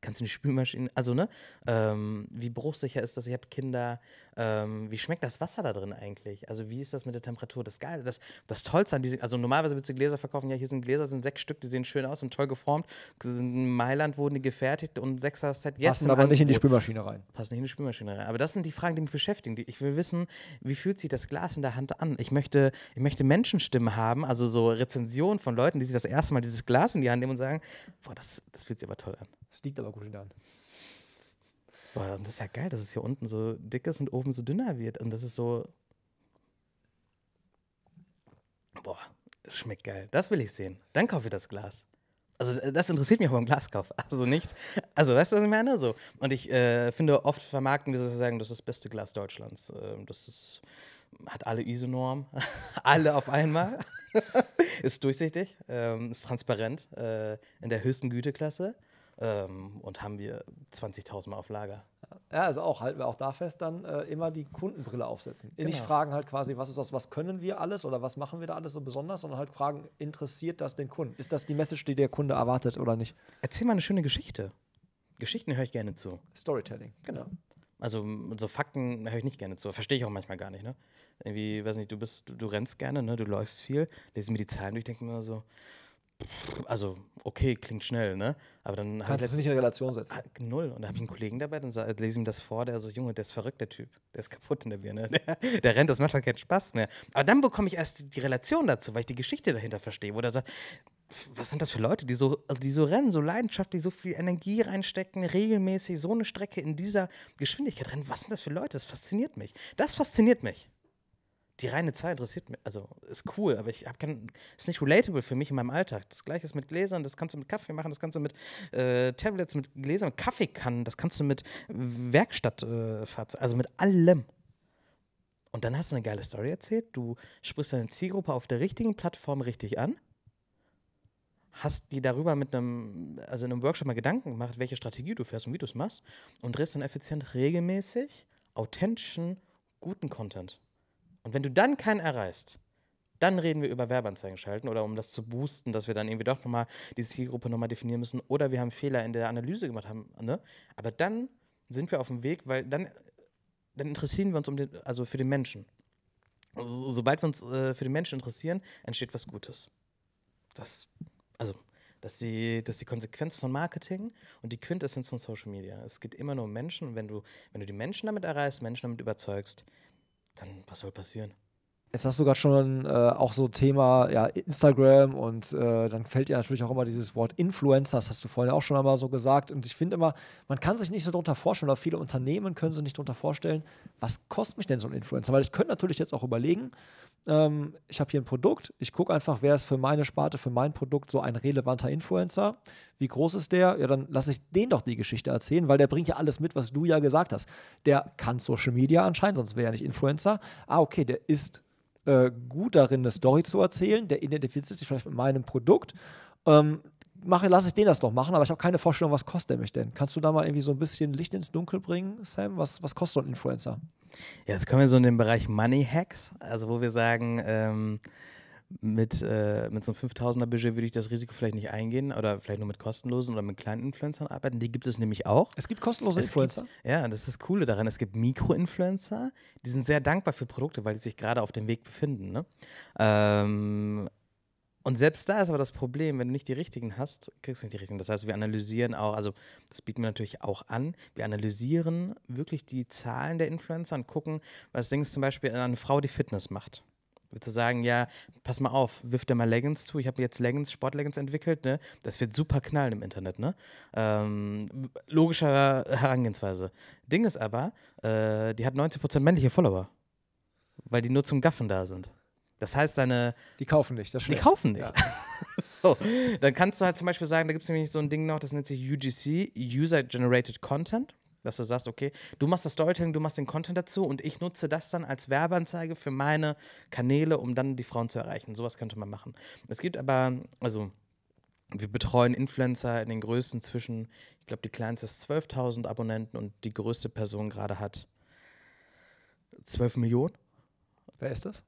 kannst du eine Spülmaschine, also ne, ähm, wie bruchsicher ist das, ich habe Kinder, ähm, wie schmeckt das Wasser da drin eigentlich? Also wie ist das mit der Temperatur? Das Geile, das, das Tollste an diesen, also normalerweise willst du Gläser verkaufen, ja, hier sind Gläser, sind sechs Stück, die sehen schön aus und toll geformt, in Mailand wurden die gefertigt und sechser Set jetzt Passen aber Angebot. nicht in die Spülmaschine rein. Passen nicht in die Spülmaschine rein. Aber das sind die Fragen, die mich beschäftigen. Ich will wissen, wie fühlt sich das Glas in der Hand an? Ich möchte, ich möchte Menschenstimmen haben, also so Rezensionen von Leuten, die sich das erste Mal dieses Glas in die Hand nehmen und sagen, boah, das, das fühlt sich aber toll an. Es liegt aber gut in der Hand. Boah, und das ist ja geil, dass es hier unten so dick ist und oben so dünner wird. Und das ist so. Boah, schmeckt geil. Das will ich sehen. Dann kaufe ich das Glas. Also äh, das interessiert mich aber im Glaskauf. Also nicht. Also weißt du, was ich meine? So. Und ich äh, finde, oft vermarkten wir sozusagen, das ist das beste Glas Deutschlands. Äh, das ist, hat alle ISO-Norm, alle auf einmal. ist durchsichtig, ähm, ist transparent, äh, in der höchsten Güteklasse ähm, und haben wir 20.000 Mal auf Lager. Ja, also auch halten wir auch da fest, dann äh, immer die Kundenbrille aufsetzen. Genau. Nicht fragen halt quasi, was ist das, was können wir alles oder was machen wir da alles so besonders, sondern halt fragen, interessiert das den Kunden? Ist das die Message, die der Kunde erwartet oder nicht? Erzähl mal eine schöne Geschichte. Geschichten höre ich gerne zu. Storytelling. Genau. Ja. Also so Fakten höre ich nicht gerne zu. Verstehe ich auch manchmal gar nicht, ne? Irgendwie, weiß nicht, du bist, du, du rennst gerne, ne? Du läufst viel, lese mir die Zahlen durch, denke mir so, also okay, klingt schnell, ne? Aber dann kannst du es nicht in Relation setzen. Ah, null. Und da habe ich einen Kollegen dabei, dann lese ich ihm das vor, der so, Junge, der ist verrückt, der Typ. Der ist kaputt in der Birne. Der, der rennt, das macht doch keinen Spaß mehr. Aber dann bekomme ich erst die Relation dazu, weil ich die Geschichte dahinter verstehe, wo der sagt, was sind das für Leute, die so, die so rennen, so leidenschaftlich, so viel Energie reinstecken, regelmäßig so eine Strecke in dieser Geschwindigkeit rennen. Was sind das für Leute? Das fasziniert mich. Das fasziniert mich die reine Zahl interessiert mich, also ist cool, aber ich habe kein, ist nicht relatable für mich in meinem Alltag. Das gleiche ist mit Gläsern, das kannst du mit Kaffee machen, das kannst du mit äh, Tablets, mit Gläsern, mit Kaffeekannen, das kannst du mit Werkstattfahrzeugen, äh, also mit allem. Und dann hast du eine geile Story erzählt, du sprichst deine Zielgruppe auf der richtigen Plattform richtig an, hast die darüber mit einem, also in einem Workshop mal Gedanken gemacht, welche Strategie du fährst und wie du es machst und drehst dann effizient, regelmäßig, authentischen, guten Content. Und wenn du dann keinen erreichst, dann reden wir über Werbeanzeigen schalten oder um das zu boosten, dass wir dann irgendwie doch nochmal diese Zielgruppe nochmal definieren müssen oder wir haben Fehler in der Analyse gemacht haben. Ne? Aber dann sind wir auf dem Weg, weil dann, dann interessieren wir uns um den, also für den Menschen. Also, sobald wir uns äh, für den Menschen interessieren, entsteht was Gutes. Das, also, das ist, die, das ist die Konsequenz von Marketing und die Quintessenz von Social Media. Es geht immer nur um Menschen und wenn du, wenn du die Menschen damit erreichst, Menschen damit überzeugst, dann was soll passieren? Jetzt hast du gerade schon äh, auch so Thema ja, Instagram und äh, dann fällt dir natürlich auch immer dieses Wort Influencer, das hast du vorhin auch schon einmal so gesagt. Und ich finde immer, man kann sich nicht so darunter vorstellen oder viele Unternehmen können sich nicht darunter vorstellen, was kostet mich denn so ein Influencer? Weil ich könnte natürlich jetzt auch überlegen, ähm, ich habe hier ein Produkt, ich gucke einfach, wer ist für meine Sparte, für mein Produkt so ein relevanter Influencer, wie groß ist der, ja, dann lasse ich den doch die Geschichte erzählen, weil der bringt ja alles mit, was du ja gesagt hast. Der kann Social Media anscheinend, sonst wäre er nicht Influencer. Ah, okay, der ist äh, gut darin, eine Story zu erzählen, der identifiziert sich vielleicht mit meinem Produkt. Ähm, mache, lasse ich den das noch machen, aber ich habe keine Vorstellung, was kostet der mich denn? Kannst du da mal irgendwie so ein bisschen Licht ins Dunkel bringen, Sam? Was, was kostet so ein Influencer? Ja, jetzt kommen wir so in den Bereich Money Hacks, also wo wir sagen, ähm, mit, äh, mit so einem 5000er Budget würde ich das Risiko vielleicht nicht eingehen oder vielleicht nur mit kostenlosen oder mit kleinen Influencern arbeiten. Die gibt es nämlich auch. Es gibt kostenlose es Influencer. Gibt, ja, das ist das Coole daran. Es gibt Mikroinfluencer, die sind sehr dankbar für Produkte, weil die sich gerade auf dem Weg befinden. Ne? Ähm, und selbst da ist aber das Problem, wenn du nicht die richtigen hast, kriegst du nicht die richtigen. Das heißt, wir analysieren auch, also das bieten wir natürlich auch an, wir analysieren wirklich die Zahlen der Influencer und gucken, was denkst zum Beispiel an eine Frau, die Fitness macht. Zu sagen, ja, pass mal auf, wirf dir mal Leggings zu. Ich habe jetzt Leggings, Sportleggings entwickelt, ne? Das wird super knallen im Internet, ne? Ähm, logischer Herangehensweise. Ding ist aber, äh, die hat 90% männliche Follower, weil die nur zum Gaffen da sind. Das heißt, deine. Die kaufen dich, das stimmt. Die kaufen dich. Ja. so. Dann kannst du halt zum Beispiel sagen, da gibt es nämlich so ein Ding noch, das nennt sich UGC, User Generated Content dass du sagst, okay, du machst das Storytelling, du machst den Content dazu und ich nutze das dann als Werbeanzeige für meine Kanäle, um dann die Frauen zu erreichen. Sowas könnte man machen. Es gibt aber, also wir betreuen Influencer in den Größen zwischen, ich glaube, die kleinste ist 12.000 Abonnenten und die größte Person gerade hat 12 Millionen. Wer ist das?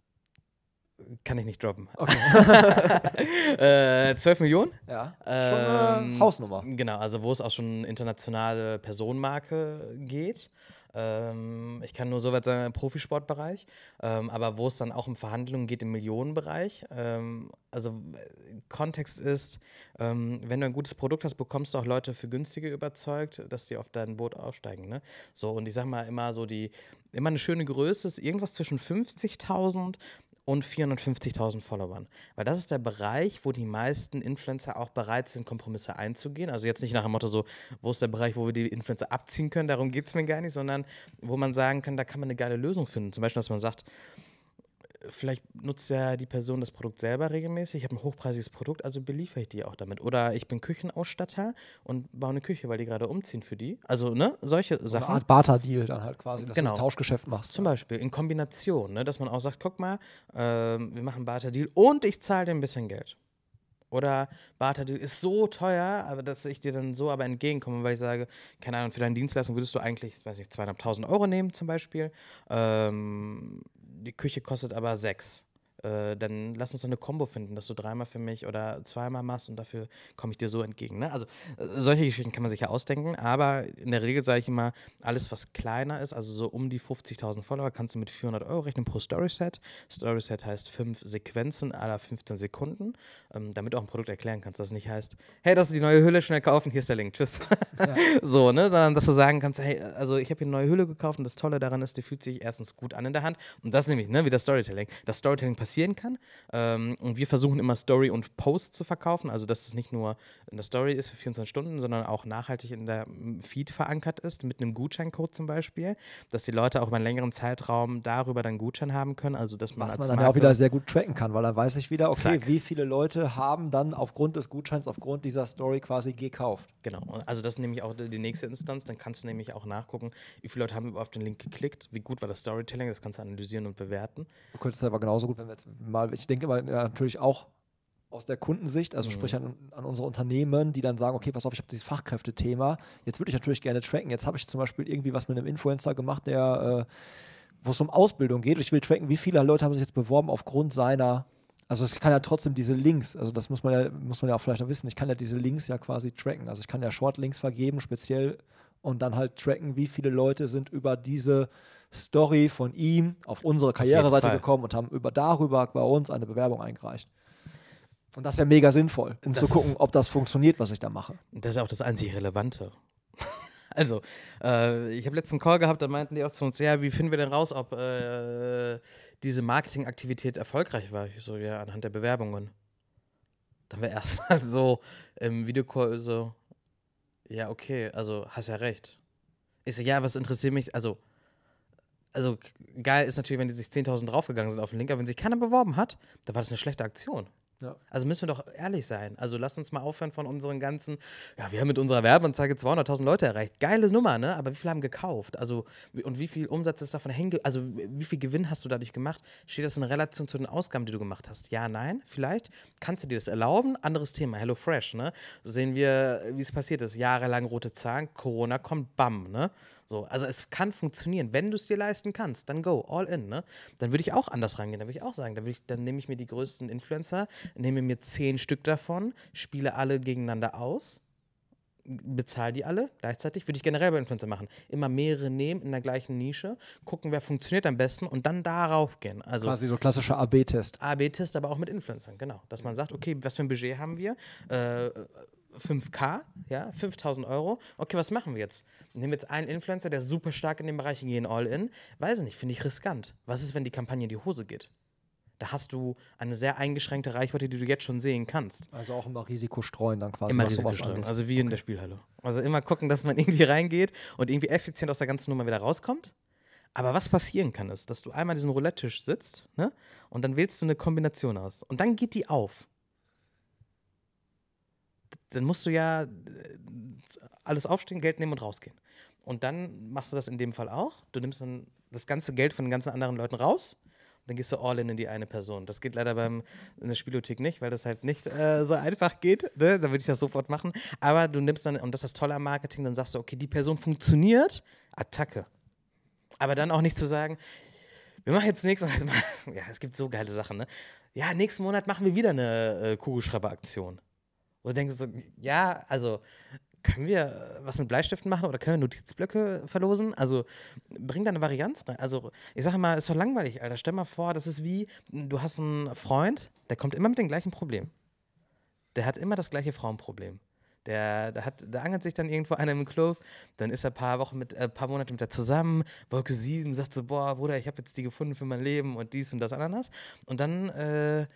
Kann ich nicht droppen. Okay. äh, 12 Millionen. Ja. Schon ähm, Hausnummer. Genau, also wo es auch schon internationale Personenmarke geht. Ähm, ich kann nur so weit sagen, im Profisportbereich, ähm, aber wo es dann auch um Verhandlungen geht im Millionenbereich. Ähm, also Kontext ist, ähm, wenn du ein gutes Produkt hast, bekommst du auch Leute für günstige überzeugt, dass die auf dein Boot aufsteigen. Ne? So, und ich sag mal immer so die, immer eine schöne Größe ist irgendwas zwischen 50.000 und 450.000 Followern. Weil das ist der Bereich, wo die meisten Influencer auch bereit sind, Kompromisse einzugehen. Also jetzt nicht nach dem Motto so, wo ist der Bereich, wo wir die Influencer abziehen können, darum geht es mir gar nicht, sondern wo man sagen kann, da kann man eine geile Lösung finden. Zum Beispiel, dass man sagt, vielleicht nutzt ja die Person das Produkt selber regelmäßig. Ich habe ein hochpreisiges Produkt, also beliefere ich die auch damit. Oder ich bin Küchenausstatter und baue eine Küche, weil die gerade umziehen für die. Also, ne, solche Sachen. Eine Art Barter-Deal dann halt quasi, dass genau. du ein Tauschgeschäft machst. Zum Beispiel in Kombination, ne, dass man auch sagt, guck mal, äh, wir machen Barter-Deal und ich zahle dir ein bisschen Geld. Oder Barter ist so teuer, aber dass ich dir dann so aber entgegenkomme, weil ich sage, keine Ahnung, für deine Dienstleistung würdest du eigentlich, weiß ich, 200.000 Euro nehmen zum Beispiel. Ähm, die Küche kostet aber sechs. Äh, dann lass uns eine Combo finden, dass du dreimal für mich oder zweimal machst und dafür komme ich dir so entgegen. Ne? Also äh, solche Geschichten kann man sich ja ausdenken, aber in der Regel sage ich immer, alles was kleiner ist, also so um die 50.000 Follower, kannst du mit 400 Euro rechnen pro Storyset. Storyset heißt fünf Sequenzen aller 15 Sekunden, ähm, damit du auch ein Produkt erklären kannst, das nicht heißt, hey, das ist die neue Hülle, schnell kaufen, hier ist der Link, tschüss. Ja. so, ne? Sondern dass du sagen kannst, hey, also ich habe hier eine neue Hülle gekauft und das Tolle daran ist, die fühlt sich erstens gut an in der Hand und das ist nämlich, ne, wie Storytelling. Das Storytelling passiert passieren kann. Ähm, und wir versuchen immer Story und Post zu verkaufen, also dass es nicht nur eine Story ist für 24 Stunden, sondern auch nachhaltig in der ähm, Feed verankert ist, mit einem Gutscheincode zum Beispiel, dass die Leute auch über einen längeren Zeitraum darüber dann Gutschein haben können. Also dass man Was man dann ja auch wieder sehr gut tracken kann, weil dann weiß ich wieder, okay, Zack. wie viele Leute haben dann aufgrund des Gutscheins, aufgrund dieser Story quasi gekauft. Genau, also das ist nämlich auch die nächste Instanz, dann kannst du nämlich auch nachgucken, wie viele Leute haben überhaupt den Link geklickt, wie gut war das Storytelling, das kannst du analysieren und bewerten. Du könntest aber genauso gut, wenn wir jetzt mal, ich denke mal natürlich auch aus der Kundensicht, also mhm. sprich an, an, unsere Unternehmen, die dann sagen, okay, pass auf, ich habe dieses Fachkräftethema, jetzt würde ich natürlich gerne tracken. Jetzt habe ich zum Beispiel irgendwie was mit einem Influencer gemacht, der, äh, wo es um Ausbildung geht. Ich will tracken, wie viele Leute haben sich jetzt beworben aufgrund seiner, also es kann ja trotzdem diese Links, also das muss man ja, muss man ja auch vielleicht noch wissen, ich kann ja diese Links ja quasi tracken. Also ich kann ja Shortlinks vergeben, speziell, und dann halt tracken, wie viele Leute sind über diese Story von ihm auf unsere Karriereseite gekommen und haben über darüber bei uns eine Bewerbung eingereicht. Und das ist ja mega sinnvoll, um das zu gucken, ob das funktioniert, was ich da mache. Das ist auch das einzig Relevante. also, äh, ich habe letzten Call gehabt, da meinten die auch zu uns, ja, wie finden wir denn raus, ob äh, diese Marketingaktivität erfolgreich war? Ich so, ja, anhand der Bewerbungen. Dann war erstmal so im Videocall so, ja, okay, also hast ja recht. Ich so, ja, was interessiert mich, also also geil ist natürlich, wenn die sich 10.000 draufgegangen sind auf den Link, aber wenn sich keiner beworben hat, dann war das eine schlechte Aktion. Ja. Also müssen wir doch ehrlich sein. Also lass uns mal aufhören von unseren ganzen, ja, wir haben mit unserer Werbeanzeige 200.000 Leute erreicht. Geile Nummer, ne? Aber wie viel haben gekauft? Also, und wie viel Umsatz ist davon hängen? Also, wie viel Gewinn hast du dadurch gemacht? Steht das in Relation zu den Ausgaben, die du gemacht hast? Ja, nein, vielleicht. Kannst du dir das erlauben? Anderes Thema, Hello Fresh, ne? Sehen wir, wie es passiert ist. Jahrelang rote Zahlen, Corona kommt, bam, ne? So, also es kann funktionieren. Wenn du es dir leisten kannst, dann go, all in, ne? Dann würde ich auch anders rangehen. Dann würde ich auch sagen, dann, ich, dann nehme ich mir die größten Influencer, nehme mir zehn Stück davon, spiele alle gegeneinander aus bezahle die alle gleichzeitig. Würde ich generell bei Influencer machen. Immer mehrere nehmen in der gleichen Nische, gucken, wer funktioniert am besten und dann darauf gehen. Also Quasi so klassischer AB-Test. AB-Test, aber auch mit Influencern, genau. Dass man sagt, okay, was für ein Budget haben wir? Äh, 5K, ja, 5000 Euro. Okay, was machen wir jetzt? Nehmen wir jetzt einen Influencer, der ist super stark in dem Bereich, gehen all in. Weiß ich nicht, finde ich riskant. Was ist, wenn die Kampagne in die Hose geht? Da hast du eine sehr eingeschränkte Reichweite, die du jetzt schon sehen kannst. Also auch immer Risiko streuen dann quasi. Immer Risiko streuen, also wie okay. in der Spielhalle. Also immer gucken, dass man irgendwie reingeht und irgendwie effizient aus der ganzen Nummer wieder rauskommt. Aber was passieren kann, ist, dass du einmal diesen Roulette-Tisch sitzt ne? und dann wählst du eine Kombination aus. Und dann geht die auf dann musst du ja äh, alles aufstehen, Geld nehmen und rausgehen. Und dann machst du das in dem Fall auch. Du nimmst dann das ganze Geld von den ganzen anderen Leuten raus. Dann gehst du all in in die eine Person. Das geht leider beim, in der Spielothek nicht, weil das halt nicht äh, so einfach geht. Ne? Da würde ich das sofort machen. Aber du nimmst dann, und das ist das Tolle am Marketing, dann sagst du, okay, die Person funktioniert, Attacke. Aber dann auch nicht zu sagen, wir machen jetzt nächstes Mal, ja, es gibt so geile Sachen, ne? Ja, nächsten Monat machen wir wieder eine äh, Kugelschreiberaktion. Und denkst so, ja, also können wir äh, was mit Bleistiften machen oder können wir Notizblöcke verlosen? Also bring da eine Varianz rein. Also ich sage mal, ist doch langweilig, Alter. Stell mal vor, das ist wie, du hast einen Freund, der kommt immer mit dem gleichen Problem. Der hat immer das gleiche Frauenproblem. Der, der, hat, der angelt sich dann irgendwo einer im Club, dann ist er ein paar Wochen mit, äh, paar Monate mit der zusammen, Wolke 7 sagt so, boah, Bruder, ich habe jetzt die gefunden für mein Leben und dies und das Ananas. Und dann äh,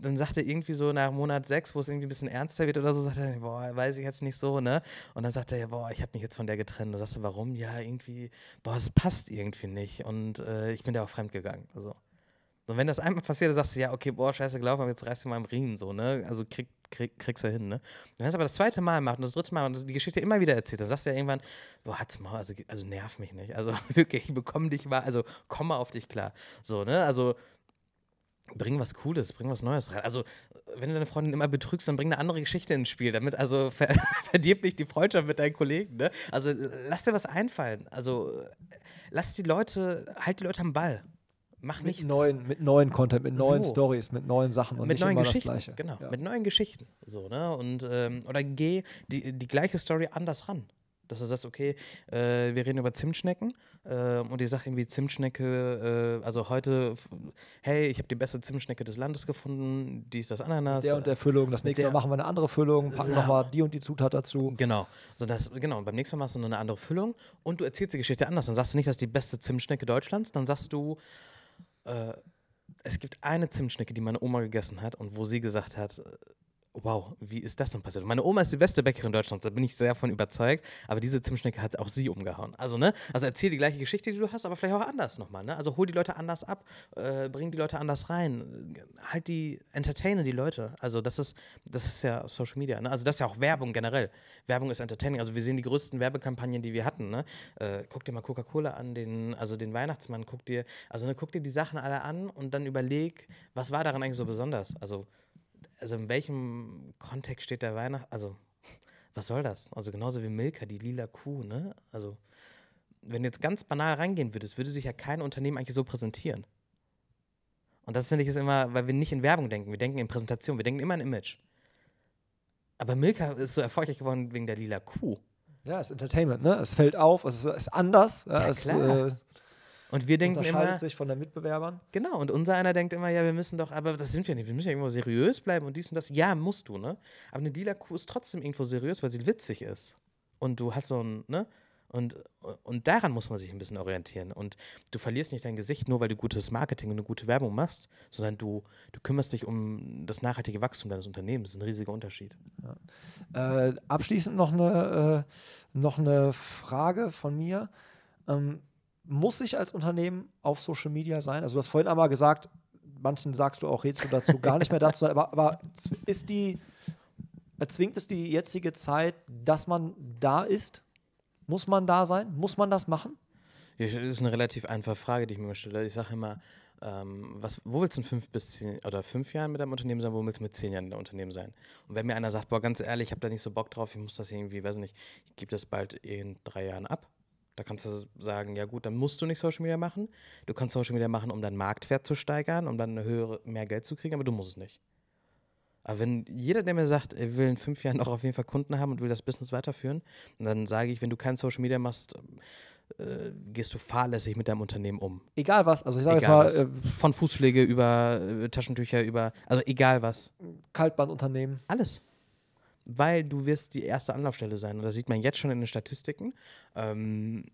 dann sagt er irgendwie so nach Monat sechs, wo es irgendwie ein bisschen ernster wird oder so, sagt er, boah, weiß ich jetzt nicht so, ne? Und dann sagt er, boah, ich habe mich jetzt von der getrennt. Da sagst du, warum? Ja, irgendwie, boah, es passt irgendwie nicht. Und äh, ich bin da auch fremd gegangen. Also. Und wenn das einmal passiert, dann sagst du, ja, okay, boah, scheiße glaub aber jetzt reißt du mal im Riemen so, ne? Also krieg, krieg, kriegst du hin, ne? Wenn das aber das zweite Mal macht und das dritte Mal und die Geschichte immer wieder erzählt, dann sagst du ja irgendwann, boah, hat's mal, also, also nerv mich nicht. Also wirklich, ich bekomme dich mal, also komm mal auf dich klar. So, ne? Also bring was Cooles, bring was Neues rein. Also, wenn du deine Freundin immer betrügst, dann bring eine andere Geschichte ins Spiel, damit also ver verdirb nicht die Freundschaft mit deinen Kollegen. Ne? Also, lass dir was einfallen. Also, lass die Leute, halt die Leute am Ball. Mach mit nichts. Neuen, mit neuen Content, mit neuen so. Stories, mit neuen Sachen und mit nicht neuen immer Geschichten, das Gleiche. Genau, ja. mit neuen Geschichten. So, ne? Und, ähm, oder geh die, die gleiche Story anders ran. Dass du sagst, okay, äh, wir reden über Zimtschnecken ähm, und ich sage irgendwie Zimtschnecke, äh, also heute, hey, ich habe die beste Zimtschnecke des Landes gefunden, die ist das Ananas. Der und der Füllung, das nächste der, Mal machen wir eine andere Füllung, packen ja. nochmal die und die Zutat dazu. Genau, so das, genau. Und beim nächsten Mal machst du eine andere Füllung und du erzählst die Geschichte anders. Dann sagst du nicht, das ist die beste Zimtschnecke Deutschlands, dann sagst du, äh, es gibt eine Zimtschnecke, die meine Oma gegessen hat und wo sie gesagt hat, wow, wie ist das denn passiert? Meine Oma ist die beste Bäckerin Deutschlands, da bin ich sehr von überzeugt, aber diese Zimtschnecke hat auch sie umgehauen. Also, ne? Also erzähl die gleiche Geschichte, die du hast, aber vielleicht auch anders nochmal, ne? Also hol die Leute anders ab, äh, bring die Leute anders rein, halt die, entertaine die Leute. Also das ist, das ist ja Social Media, ne? Also das ist ja auch Werbung generell. Werbung ist Entertaining, also wir sehen die größten Werbekampagnen, die wir hatten, ne? Äh, guck dir mal Coca-Cola an, den, also den Weihnachtsmann, guck dir, also ne, guck dir die Sachen alle an und dann überleg, was war daran eigentlich so besonders? Also also in welchem Kontext steht der Weihnacht? Also, was soll das? Also genauso wie Milka, die lila Kuh, ne? Also, wenn du jetzt ganz banal reingehen würdest, würde sich ja kein Unternehmen eigentlich so präsentieren. Und das finde ich ist immer, weil wir nicht in Werbung denken, wir denken in Präsentation, wir denken immer an Image. Aber Milka ist so erfolgreich geworden wegen der lila Kuh. Ja, es ist Entertainment, ne? Es fällt auf, es ist anders. Ja, ja es, klar. Äh, und wir denken unterscheidet immer, sich von den Mitbewerbern. Genau, und unser einer denkt immer, ja, wir müssen doch, aber das sind wir nicht, wir müssen ja irgendwo seriös bleiben und dies und das. Ja, musst du, ne? Aber eine Dealer-Kuh ist trotzdem irgendwo seriös, weil sie witzig ist. Und du hast so ein, ne? Und, und daran muss man sich ein bisschen orientieren. Und du verlierst nicht dein Gesicht nur, weil du gutes Marketing und eine gute Werbung machst, sondern du, du kümmerst dich um das nachhaltige Wachstum deines Unternehmens. Das ist ein riesiger Unterschied. Ja. Äh, abschließend noch eine, äh, noch eine Frage von mir. Ähm, muss ich als Unternehmen auf Social Media sein? Also du hast vorhin einmal gesagt, manchen sagst du auch, redest du dazu gar nicht mehr dazu sein, aber, aber ist die, erzwingt es die jetzige Zeit, dass man da ist? Muss man da sein? Muss man das machen? Das ist eine relativ einfache Frage, die ich mir immer stelle. Ich sage immer, ähm, was, wo willst du in fünf bis zehn oder fünf Jahren mit deinem Unternehmen sein, wo willst du mit zehn Jahren in deinem Unternehmen sein? Und wenn mir einer sagt, boah, ganz ehrlich, ich habe da nicht so Bock drauf, ich muss das irgendwie, weiß nicht, ich gebe das bald in drei Jahren ab, da kannst du sagen, ja gut, dann musst du nicht Social Media machen. Du kannst Social Media machen, um deinen Marktwert zu steigern, um dann höhere, mehr Geld zu kriegen, aber du musst es nicht. Aber wenn jeder, der mir sagt, er will in fünf Jahren auch auf jeden Fall Kunden haben und will das Business weiterführen, dann sage ich, wenn du kein Social Media machst, äh, gehst du fahrlässig mit deinem Unternehmen um. Egal was, also ich sage jetzt mal. Äh, Von Fußpflege über äh, Taschentücher, über, also egal was. Kaltbahnunternehmen. Alles weil du wirst die erste Anlaufstelle sein. Und das sieht man jetzt schon in den Statistiken. Ähm,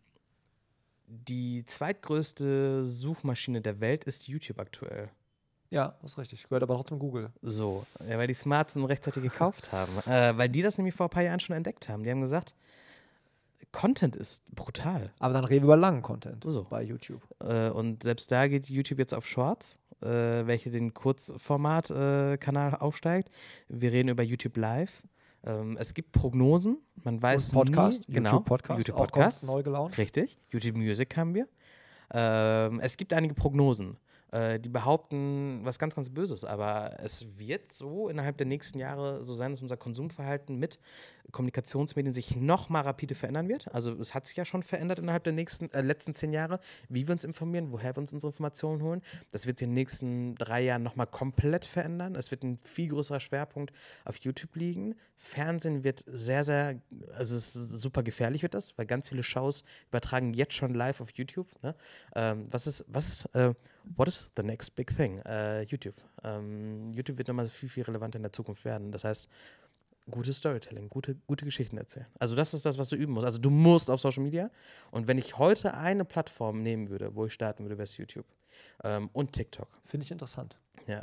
die zweitgrößte Suchmaschine der Welt ist YouTube aktuell. Ja, das ist richtig. Gehört aber zum Google. So, ja, weil die Smarts ihn rechtzeitig gekauft haben. Äh, weil die das nämlich vor ein paar Jahren schon entdeckt haben. Die haben gesagt, Content ist brutal. Aber dann reden wir über langen Content so. bei YouTube. Äh, und selbst da geht YouTube jetzt auf Shorts, äh, welche den Kurzformat-Kanal äh, aufsteigt. Wir reden über YouTube Live. Ähm, es gibt Prognosen, man weiß Und Podcast, nie, genau, YouTube Podcast, YouTube Podcast, neu gelaunt. Richtig, YouTube Music haben wir. Ähm, es gibt einige Prognosen, äh, die behaupten was ganz, ganz Böses, aber es wird so innerhalb der nächsten Jahre so sein, dass unser Konsumverhalten mit Kommunikationsmedien sich noch mal rapide verändern wird. Also es hat sich ja schon verändert innerhalb der nächsten, äh, letzten zehn Jahre, wie wir uns informieren, woher wir uns unsere Informationen holen. Das wird sich in den nächsten drei Jahren noch mal komplett verändern. Es wird ein viel größerer Schwerpunkt auf YouTube liegen. Fernsehen wird sehr, sehr, also super gefährlich wird das, weil ganz viele Shows übertragen jetzt schon live auf YouTube. Ne? Ähm, was ist, was ist, äh, what is the next big thing? Äh, YouTube. Ähm, YouTube wird noch mal viel, viel relevanter in der Zukunft werden. Das heißt, gutes Storytelling, gute, gute Geschichten erzählen. Also das ist das, was du üben musst. Also du musst auf Social Media. Und wenn ich heute eine Plattform nehmen würde, wo ich starten würde, wäre es YouTube ähm, und TikTok. Finde ich interessant. Ja.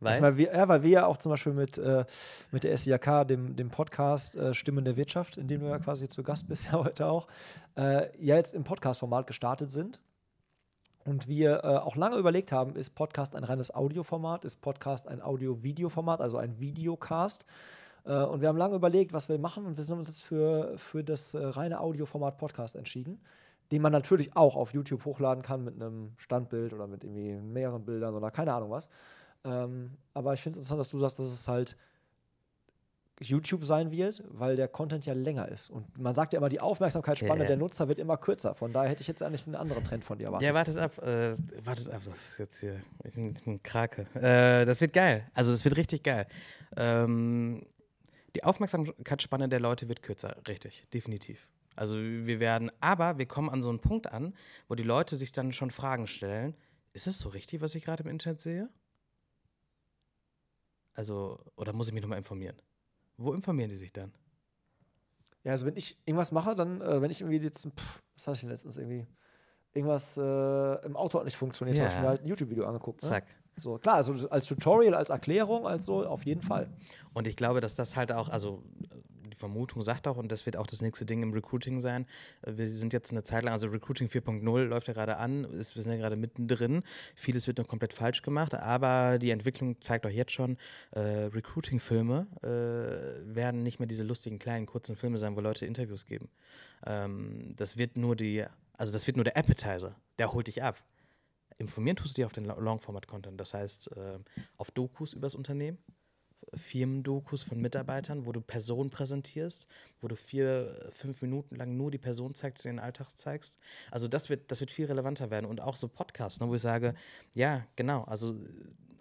Weil? Meine, wir, ja, weil wir ja auch zum Beispiel mit, äh, mit der SIAK, dem, dem Podcast äh, Stimmen der Wirtschaft, in dem du ja mhm. quasi zu Gast bist, ja heute auch, äh, ja jetzt im Podcast-Format gestartet sind. Und wir äh, auch lange überlegt haben, ist Podcast ein reines Audioformat, ist Podcast ein Audio-Video-Format, also ein Videocast? Äh, und wir haben lange überlegt, was wir machen und wir sind uns jetzt für, für das äh, reine Audioformat Podcast entschieden, den man natürlich auch auf YouTube hochladen kann mit einem Standbild oder mit irgendwie mehreren Bildern oder keine Ahnung was. Ähm, aber ich finde es interessant, dass du sagst, dass es halt YouTube sein wird, weil der Content ja länger ist. Und man sagt ja immer, die Aufmerksamkeitsspanne yeah. der Nutzer wird immer kürzer. Von daher hätte ich jetzt eigentlich einen anderen Trend von dir erwartet. Ja, wartet ab. Äh, wartet ab, das ist jetzt hier. Ich bin, ich bin Krake. Äh, das wird geil. Also, das wird richtig geil. Ähm, die Aufmerksamkeitsspanne der Leute wird kürzer, richtig, definitiv. Also wir werden, aber wir kommen an so einen Punkt an, wo die Leute sich dann schon Fragen stellen, ist das so richtig, was ich gerade im Internet sehe? Also, oder muss ich mich nochmal informieren? Wo informieren die sich dann? Ja, also wenn ich irgendwas mache, dann, äh, wenn ich irgendwie jetzt, pff, was hatte ich denn letztens irgendwie? Irgendwas äh, im Auto hat nicht funktioniert, ja. habe ich mir halt ein YouTube-Video angeguckt. Ne? Zack. So, klar, also als Tutorial, als Erklärung, als so, auf jeden Fall. Und ich glaube, dass das halt auch, also die Vermutung sagt auch, und das wird auch das nächste Ding im Recruiting sein. Äh, wir sind jetzt eine Zeit lang, also Recruiting 4.0 läuft ja gerade an, ist, wir sind ja gerade mittendrin. Vieles wird noch komplett falsch gemacht, aber die Entwicklung zeigt auch jetzt schon, äh, Recruiting-Filme äh, werden nicht mehr diese lustigen, kleinen, kurzen Filme sein, wo Leute Interviews geben. Ähm, das wird nur die, also das wird nur der Appetizer, der holt dich ab informieren tust du dich auf den Longformat-Content, das heißt äh, auf Dokus über das Unternehmen, Firmendokus von Mitarbeitern, wo du Personen präsentierst, wo du vier, fünf Minuten lang nur die Person zeigst, den Alltag zeigst. Also das wird, das wird viel relevanter werden. Und auch so Podcasts, ne, wo ich sage, ja, genau, also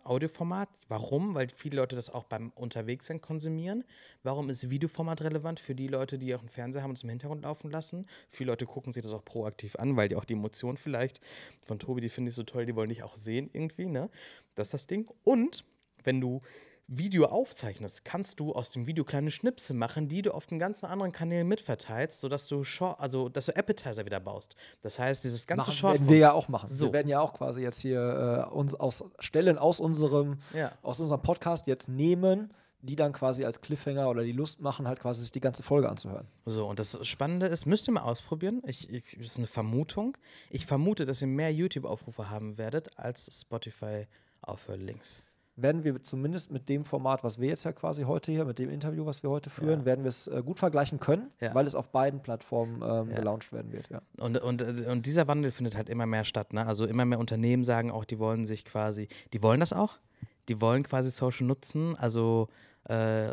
Audioformat. Warum? Weil viele Leute das auch beim Unterwegssein konsumieren. Warum ist Videoformat relevant für die Leute, die auch einen Fernseher haben und es im Hintergrund laufen lassen? Viele Leute gucken sich das auch proaktiv an, weil die auch die Emotionen vielleicht von Tobi, die finde ich so toll, die wollen dich auch sehen irgendwie, ne? Das ist das Ding. Und wenn du Video aufzeichnest, kannst du aus dem Video kleine Schnipse machen, die du auf den ganzen anderen Kanälen mitverteilst, sodass du Short, also dass du Appetizer wieder baust. Das heißt, dieses ganze machen, Short. Werden wir ja auch machen. So. Wir werden ja auch quasi jetzt hier äh, uns aus Stellen aus unserem, ja. aus unserem Podcast jetzt nehmen die dann quasi als Cliffhanger oder die Lust machen, halt quasi sich die ganze Folge anzuhören. So, und das Spannende ist, müsst ihr mal ausprobieren. Ich, ich das ist eine Vermutung. Ich vermute, dass ihr mehr YouTube-Aufrufe haben werdet als spotify links werden wir zumindest mit dem Format, was wir jetzt ja quasi heute hier, mit dem Interview, was wir heute führen, ja. werden wir es äh, gut vergleichen können, ja. weil es auf beiden Plattformen ähm, ja. gelauncht werden wird. Und, und, und dieser Wandel findet halt immer mehr statt. Ne? Also immer mehr Unternehmen sagen auch, die wollen sich quasi, die wollen das auch, die wollen quasi Social nutzen, also äh,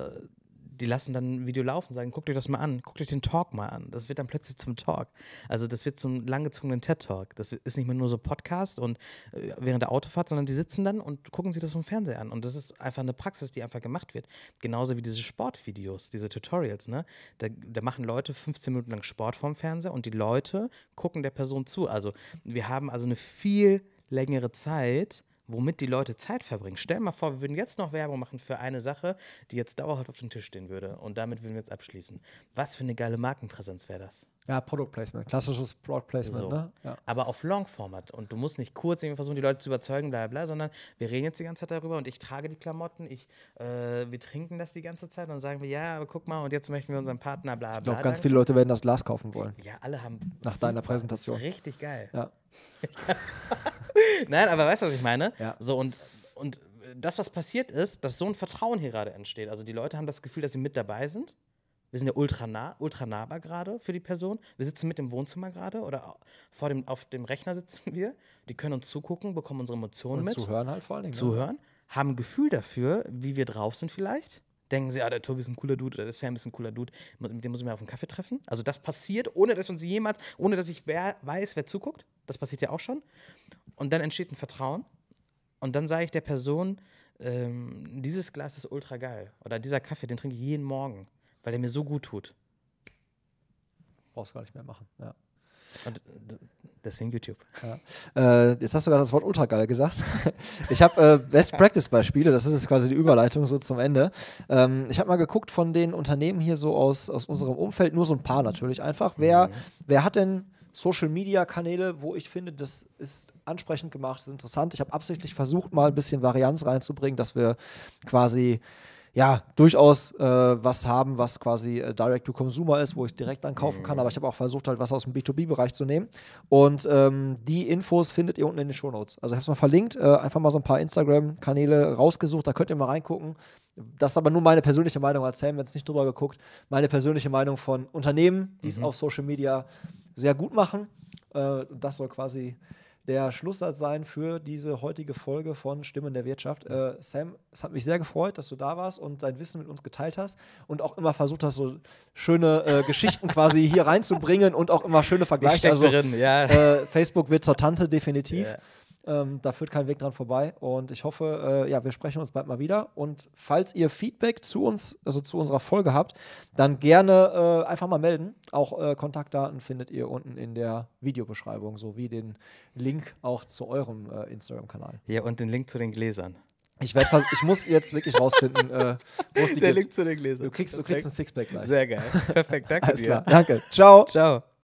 die lassen dann ein Video laufen, sagen, guckt euch das mal an, guckt euch den Talk mal an. Das wird dann plötzlich zum Talk. Also das wird zum langgezogenen TED-Talk. Das ist nicht mehr nur so Podcast und äh, während der Autofahrt, sondern die sitzen dann und gucken sich das vom Fernseher an. Und das ist einfach eine Praxis, die einfach gemacht wird. Genauso wie diese Sportvideos, diese Tutorials, ne? Da, da machen Leute 15 Minuten lang Sport vorm Fernseher und die Leute gucken der Person zu. Also wir haben also eine viel längere Zeit, womit die Leute Zeit verbringen. Stell dir mal vor, wir würden jetzt noch Werbung machen für eine Sache, die jetzt dauerhaft auf dem Tisch stehen würde. Und damit würden wir jetzt abschließen. Was für eine geile Markenpräsenz wäre das? Ja, Product Placement, klassisches Product Placement. So. Ne? Ja. Aber auf Long-Format. Und du musst nicht kurz irgendwie versuchen, die Leute zu überzeugen, bla bla, sondern wir reden jetzt die ganze Zeit darüber und ich trage die Klamotten, ich, äh, wir trinken das die ganze Zeit und dann sagen wir, ja, aber guck mal, und jetzt möchten wir unseren Partner bla bla. Ich glaube, ganz viele Leute werden das Glas kaufen wollen. Ja, alle haben. Nach deiner Präsentation. Richtig geil. Ja. Nein, aber weißt du, was ich meine? Ja. So, und, und äh, das, was passiert ist, dass so ein Vertrauen hier gerade entsteht. Also die Leute haben das Gefühl, dass sie mit dabei sind. Wir sind ja ultra nah, ultra nahbar gerade für die Person. Wir sitzen mit im Wohnzimmer gerade oder vor dem, auf dem Rechner sitzen wir. Die können uns zugucken, bekommen unsere Emotionen Und mit. Zuhören halt vor allen Dingen. Ne? Zuhören, ja. haben ein Gefühl dafür, wie wir drauf sind vielleicht. Denken sie, ah, der Tobi ist ein cooler Dude oder der Sam ist ein cooler Dude, mit dem muss ich mir auf einen Kaffee treffen. Also das passiert, ohne dass uns jemals, ohne dass ich wer, weiß, wer zuguckt. Das passiert ja auch schon. Und dann entsteht ein Vertrauen. Und dann sage ich der Person, ähm, dieses Glas ist ultra geil. Oder dieser Kaffee, den trinke ich jeden Morgen, weil der mir so gut tut. Brauchst gar nicht mehr machen. Ja. Und äh, deswegen YouTube. Ja. Äh, jetzt hast du gerade das Wort ultra geil gesagt. Ich habe äh, Best Practice Beispiele, das ist jetzt quasi die Überleitung so zum Ende. Ähm, ich habe mal geguckt von den Unternehmen hier so aus, aus unserem Umfeld, nur so ein paar natürlich einfach. Wer, mhm. wer hat denn Social-Media-Kanäle, wo ich finde, das ist ansprechend gemacht, das ist interessant. Ich habe absichtlich versucht, mal ein bisschen Varianz reinzubringen, dass wir quasi ja, durchaus äh, was haben, was quasi äh, Direct-to-Consumer ist, wo ich es direkt dann kaufen kann. Mhm. Aber ich habe auch versucht, halt was aus dem B2B-Bereich zu nehmen. Und ähm, die Infos findet ihr unten in den Show Notes. Also ich habe es mal verlinkt, äh, einfach mal so ein paar Instagram-Kanäle rausgesucht, da könnt ihr mal reingucken. Das ist aber nur meine persönliche Meinung, als Sam, wenn es nicht drüber geguckt, meine persönliche Meinung von Unternehmen, die es mhm. auf Social Media sehr gut machen. Äh, das soll quasi der Schlusssatz sein für diese heutige Folge von Stimmen der Wirtschaft. Äh, Sam, es hat mich sehr gefreut, dass du da warst und dein Wissen mit uns geteilt hast und auch immer versucht hast, so schöne äh, Geschichten quasi hier reinzubringen und auch immer schöne Vergleiche. Also, drin, ja. äh, Facebook wird zur Tante definitiv. Yeah. Ähm, da führt kein Weg dran vorbei. Und ich hoffe, äh, ja, wir sprechen uns bald mal wieder. Und falls ihr Feedback zu uns, also zu unserer Folge habt, dann gerne äh, einfach mal melden. Auch äh, Kontaktdaten findet ihr unten in der Videobeschreibung sowie den Link auch zu eurem äh, Instagram-Kanal. Ja, und den Link zu den Gläsern. Ich, werd ich muss jetzt wirklich rausfinden, äh, wo es die Der gibt. Link zu den Gläsern. Du kriegst, du kriegst ein Sixpack gleich. Sehr geil. Perfekt, danke Alles dir. Klar. Danke. Ciao. Ciao.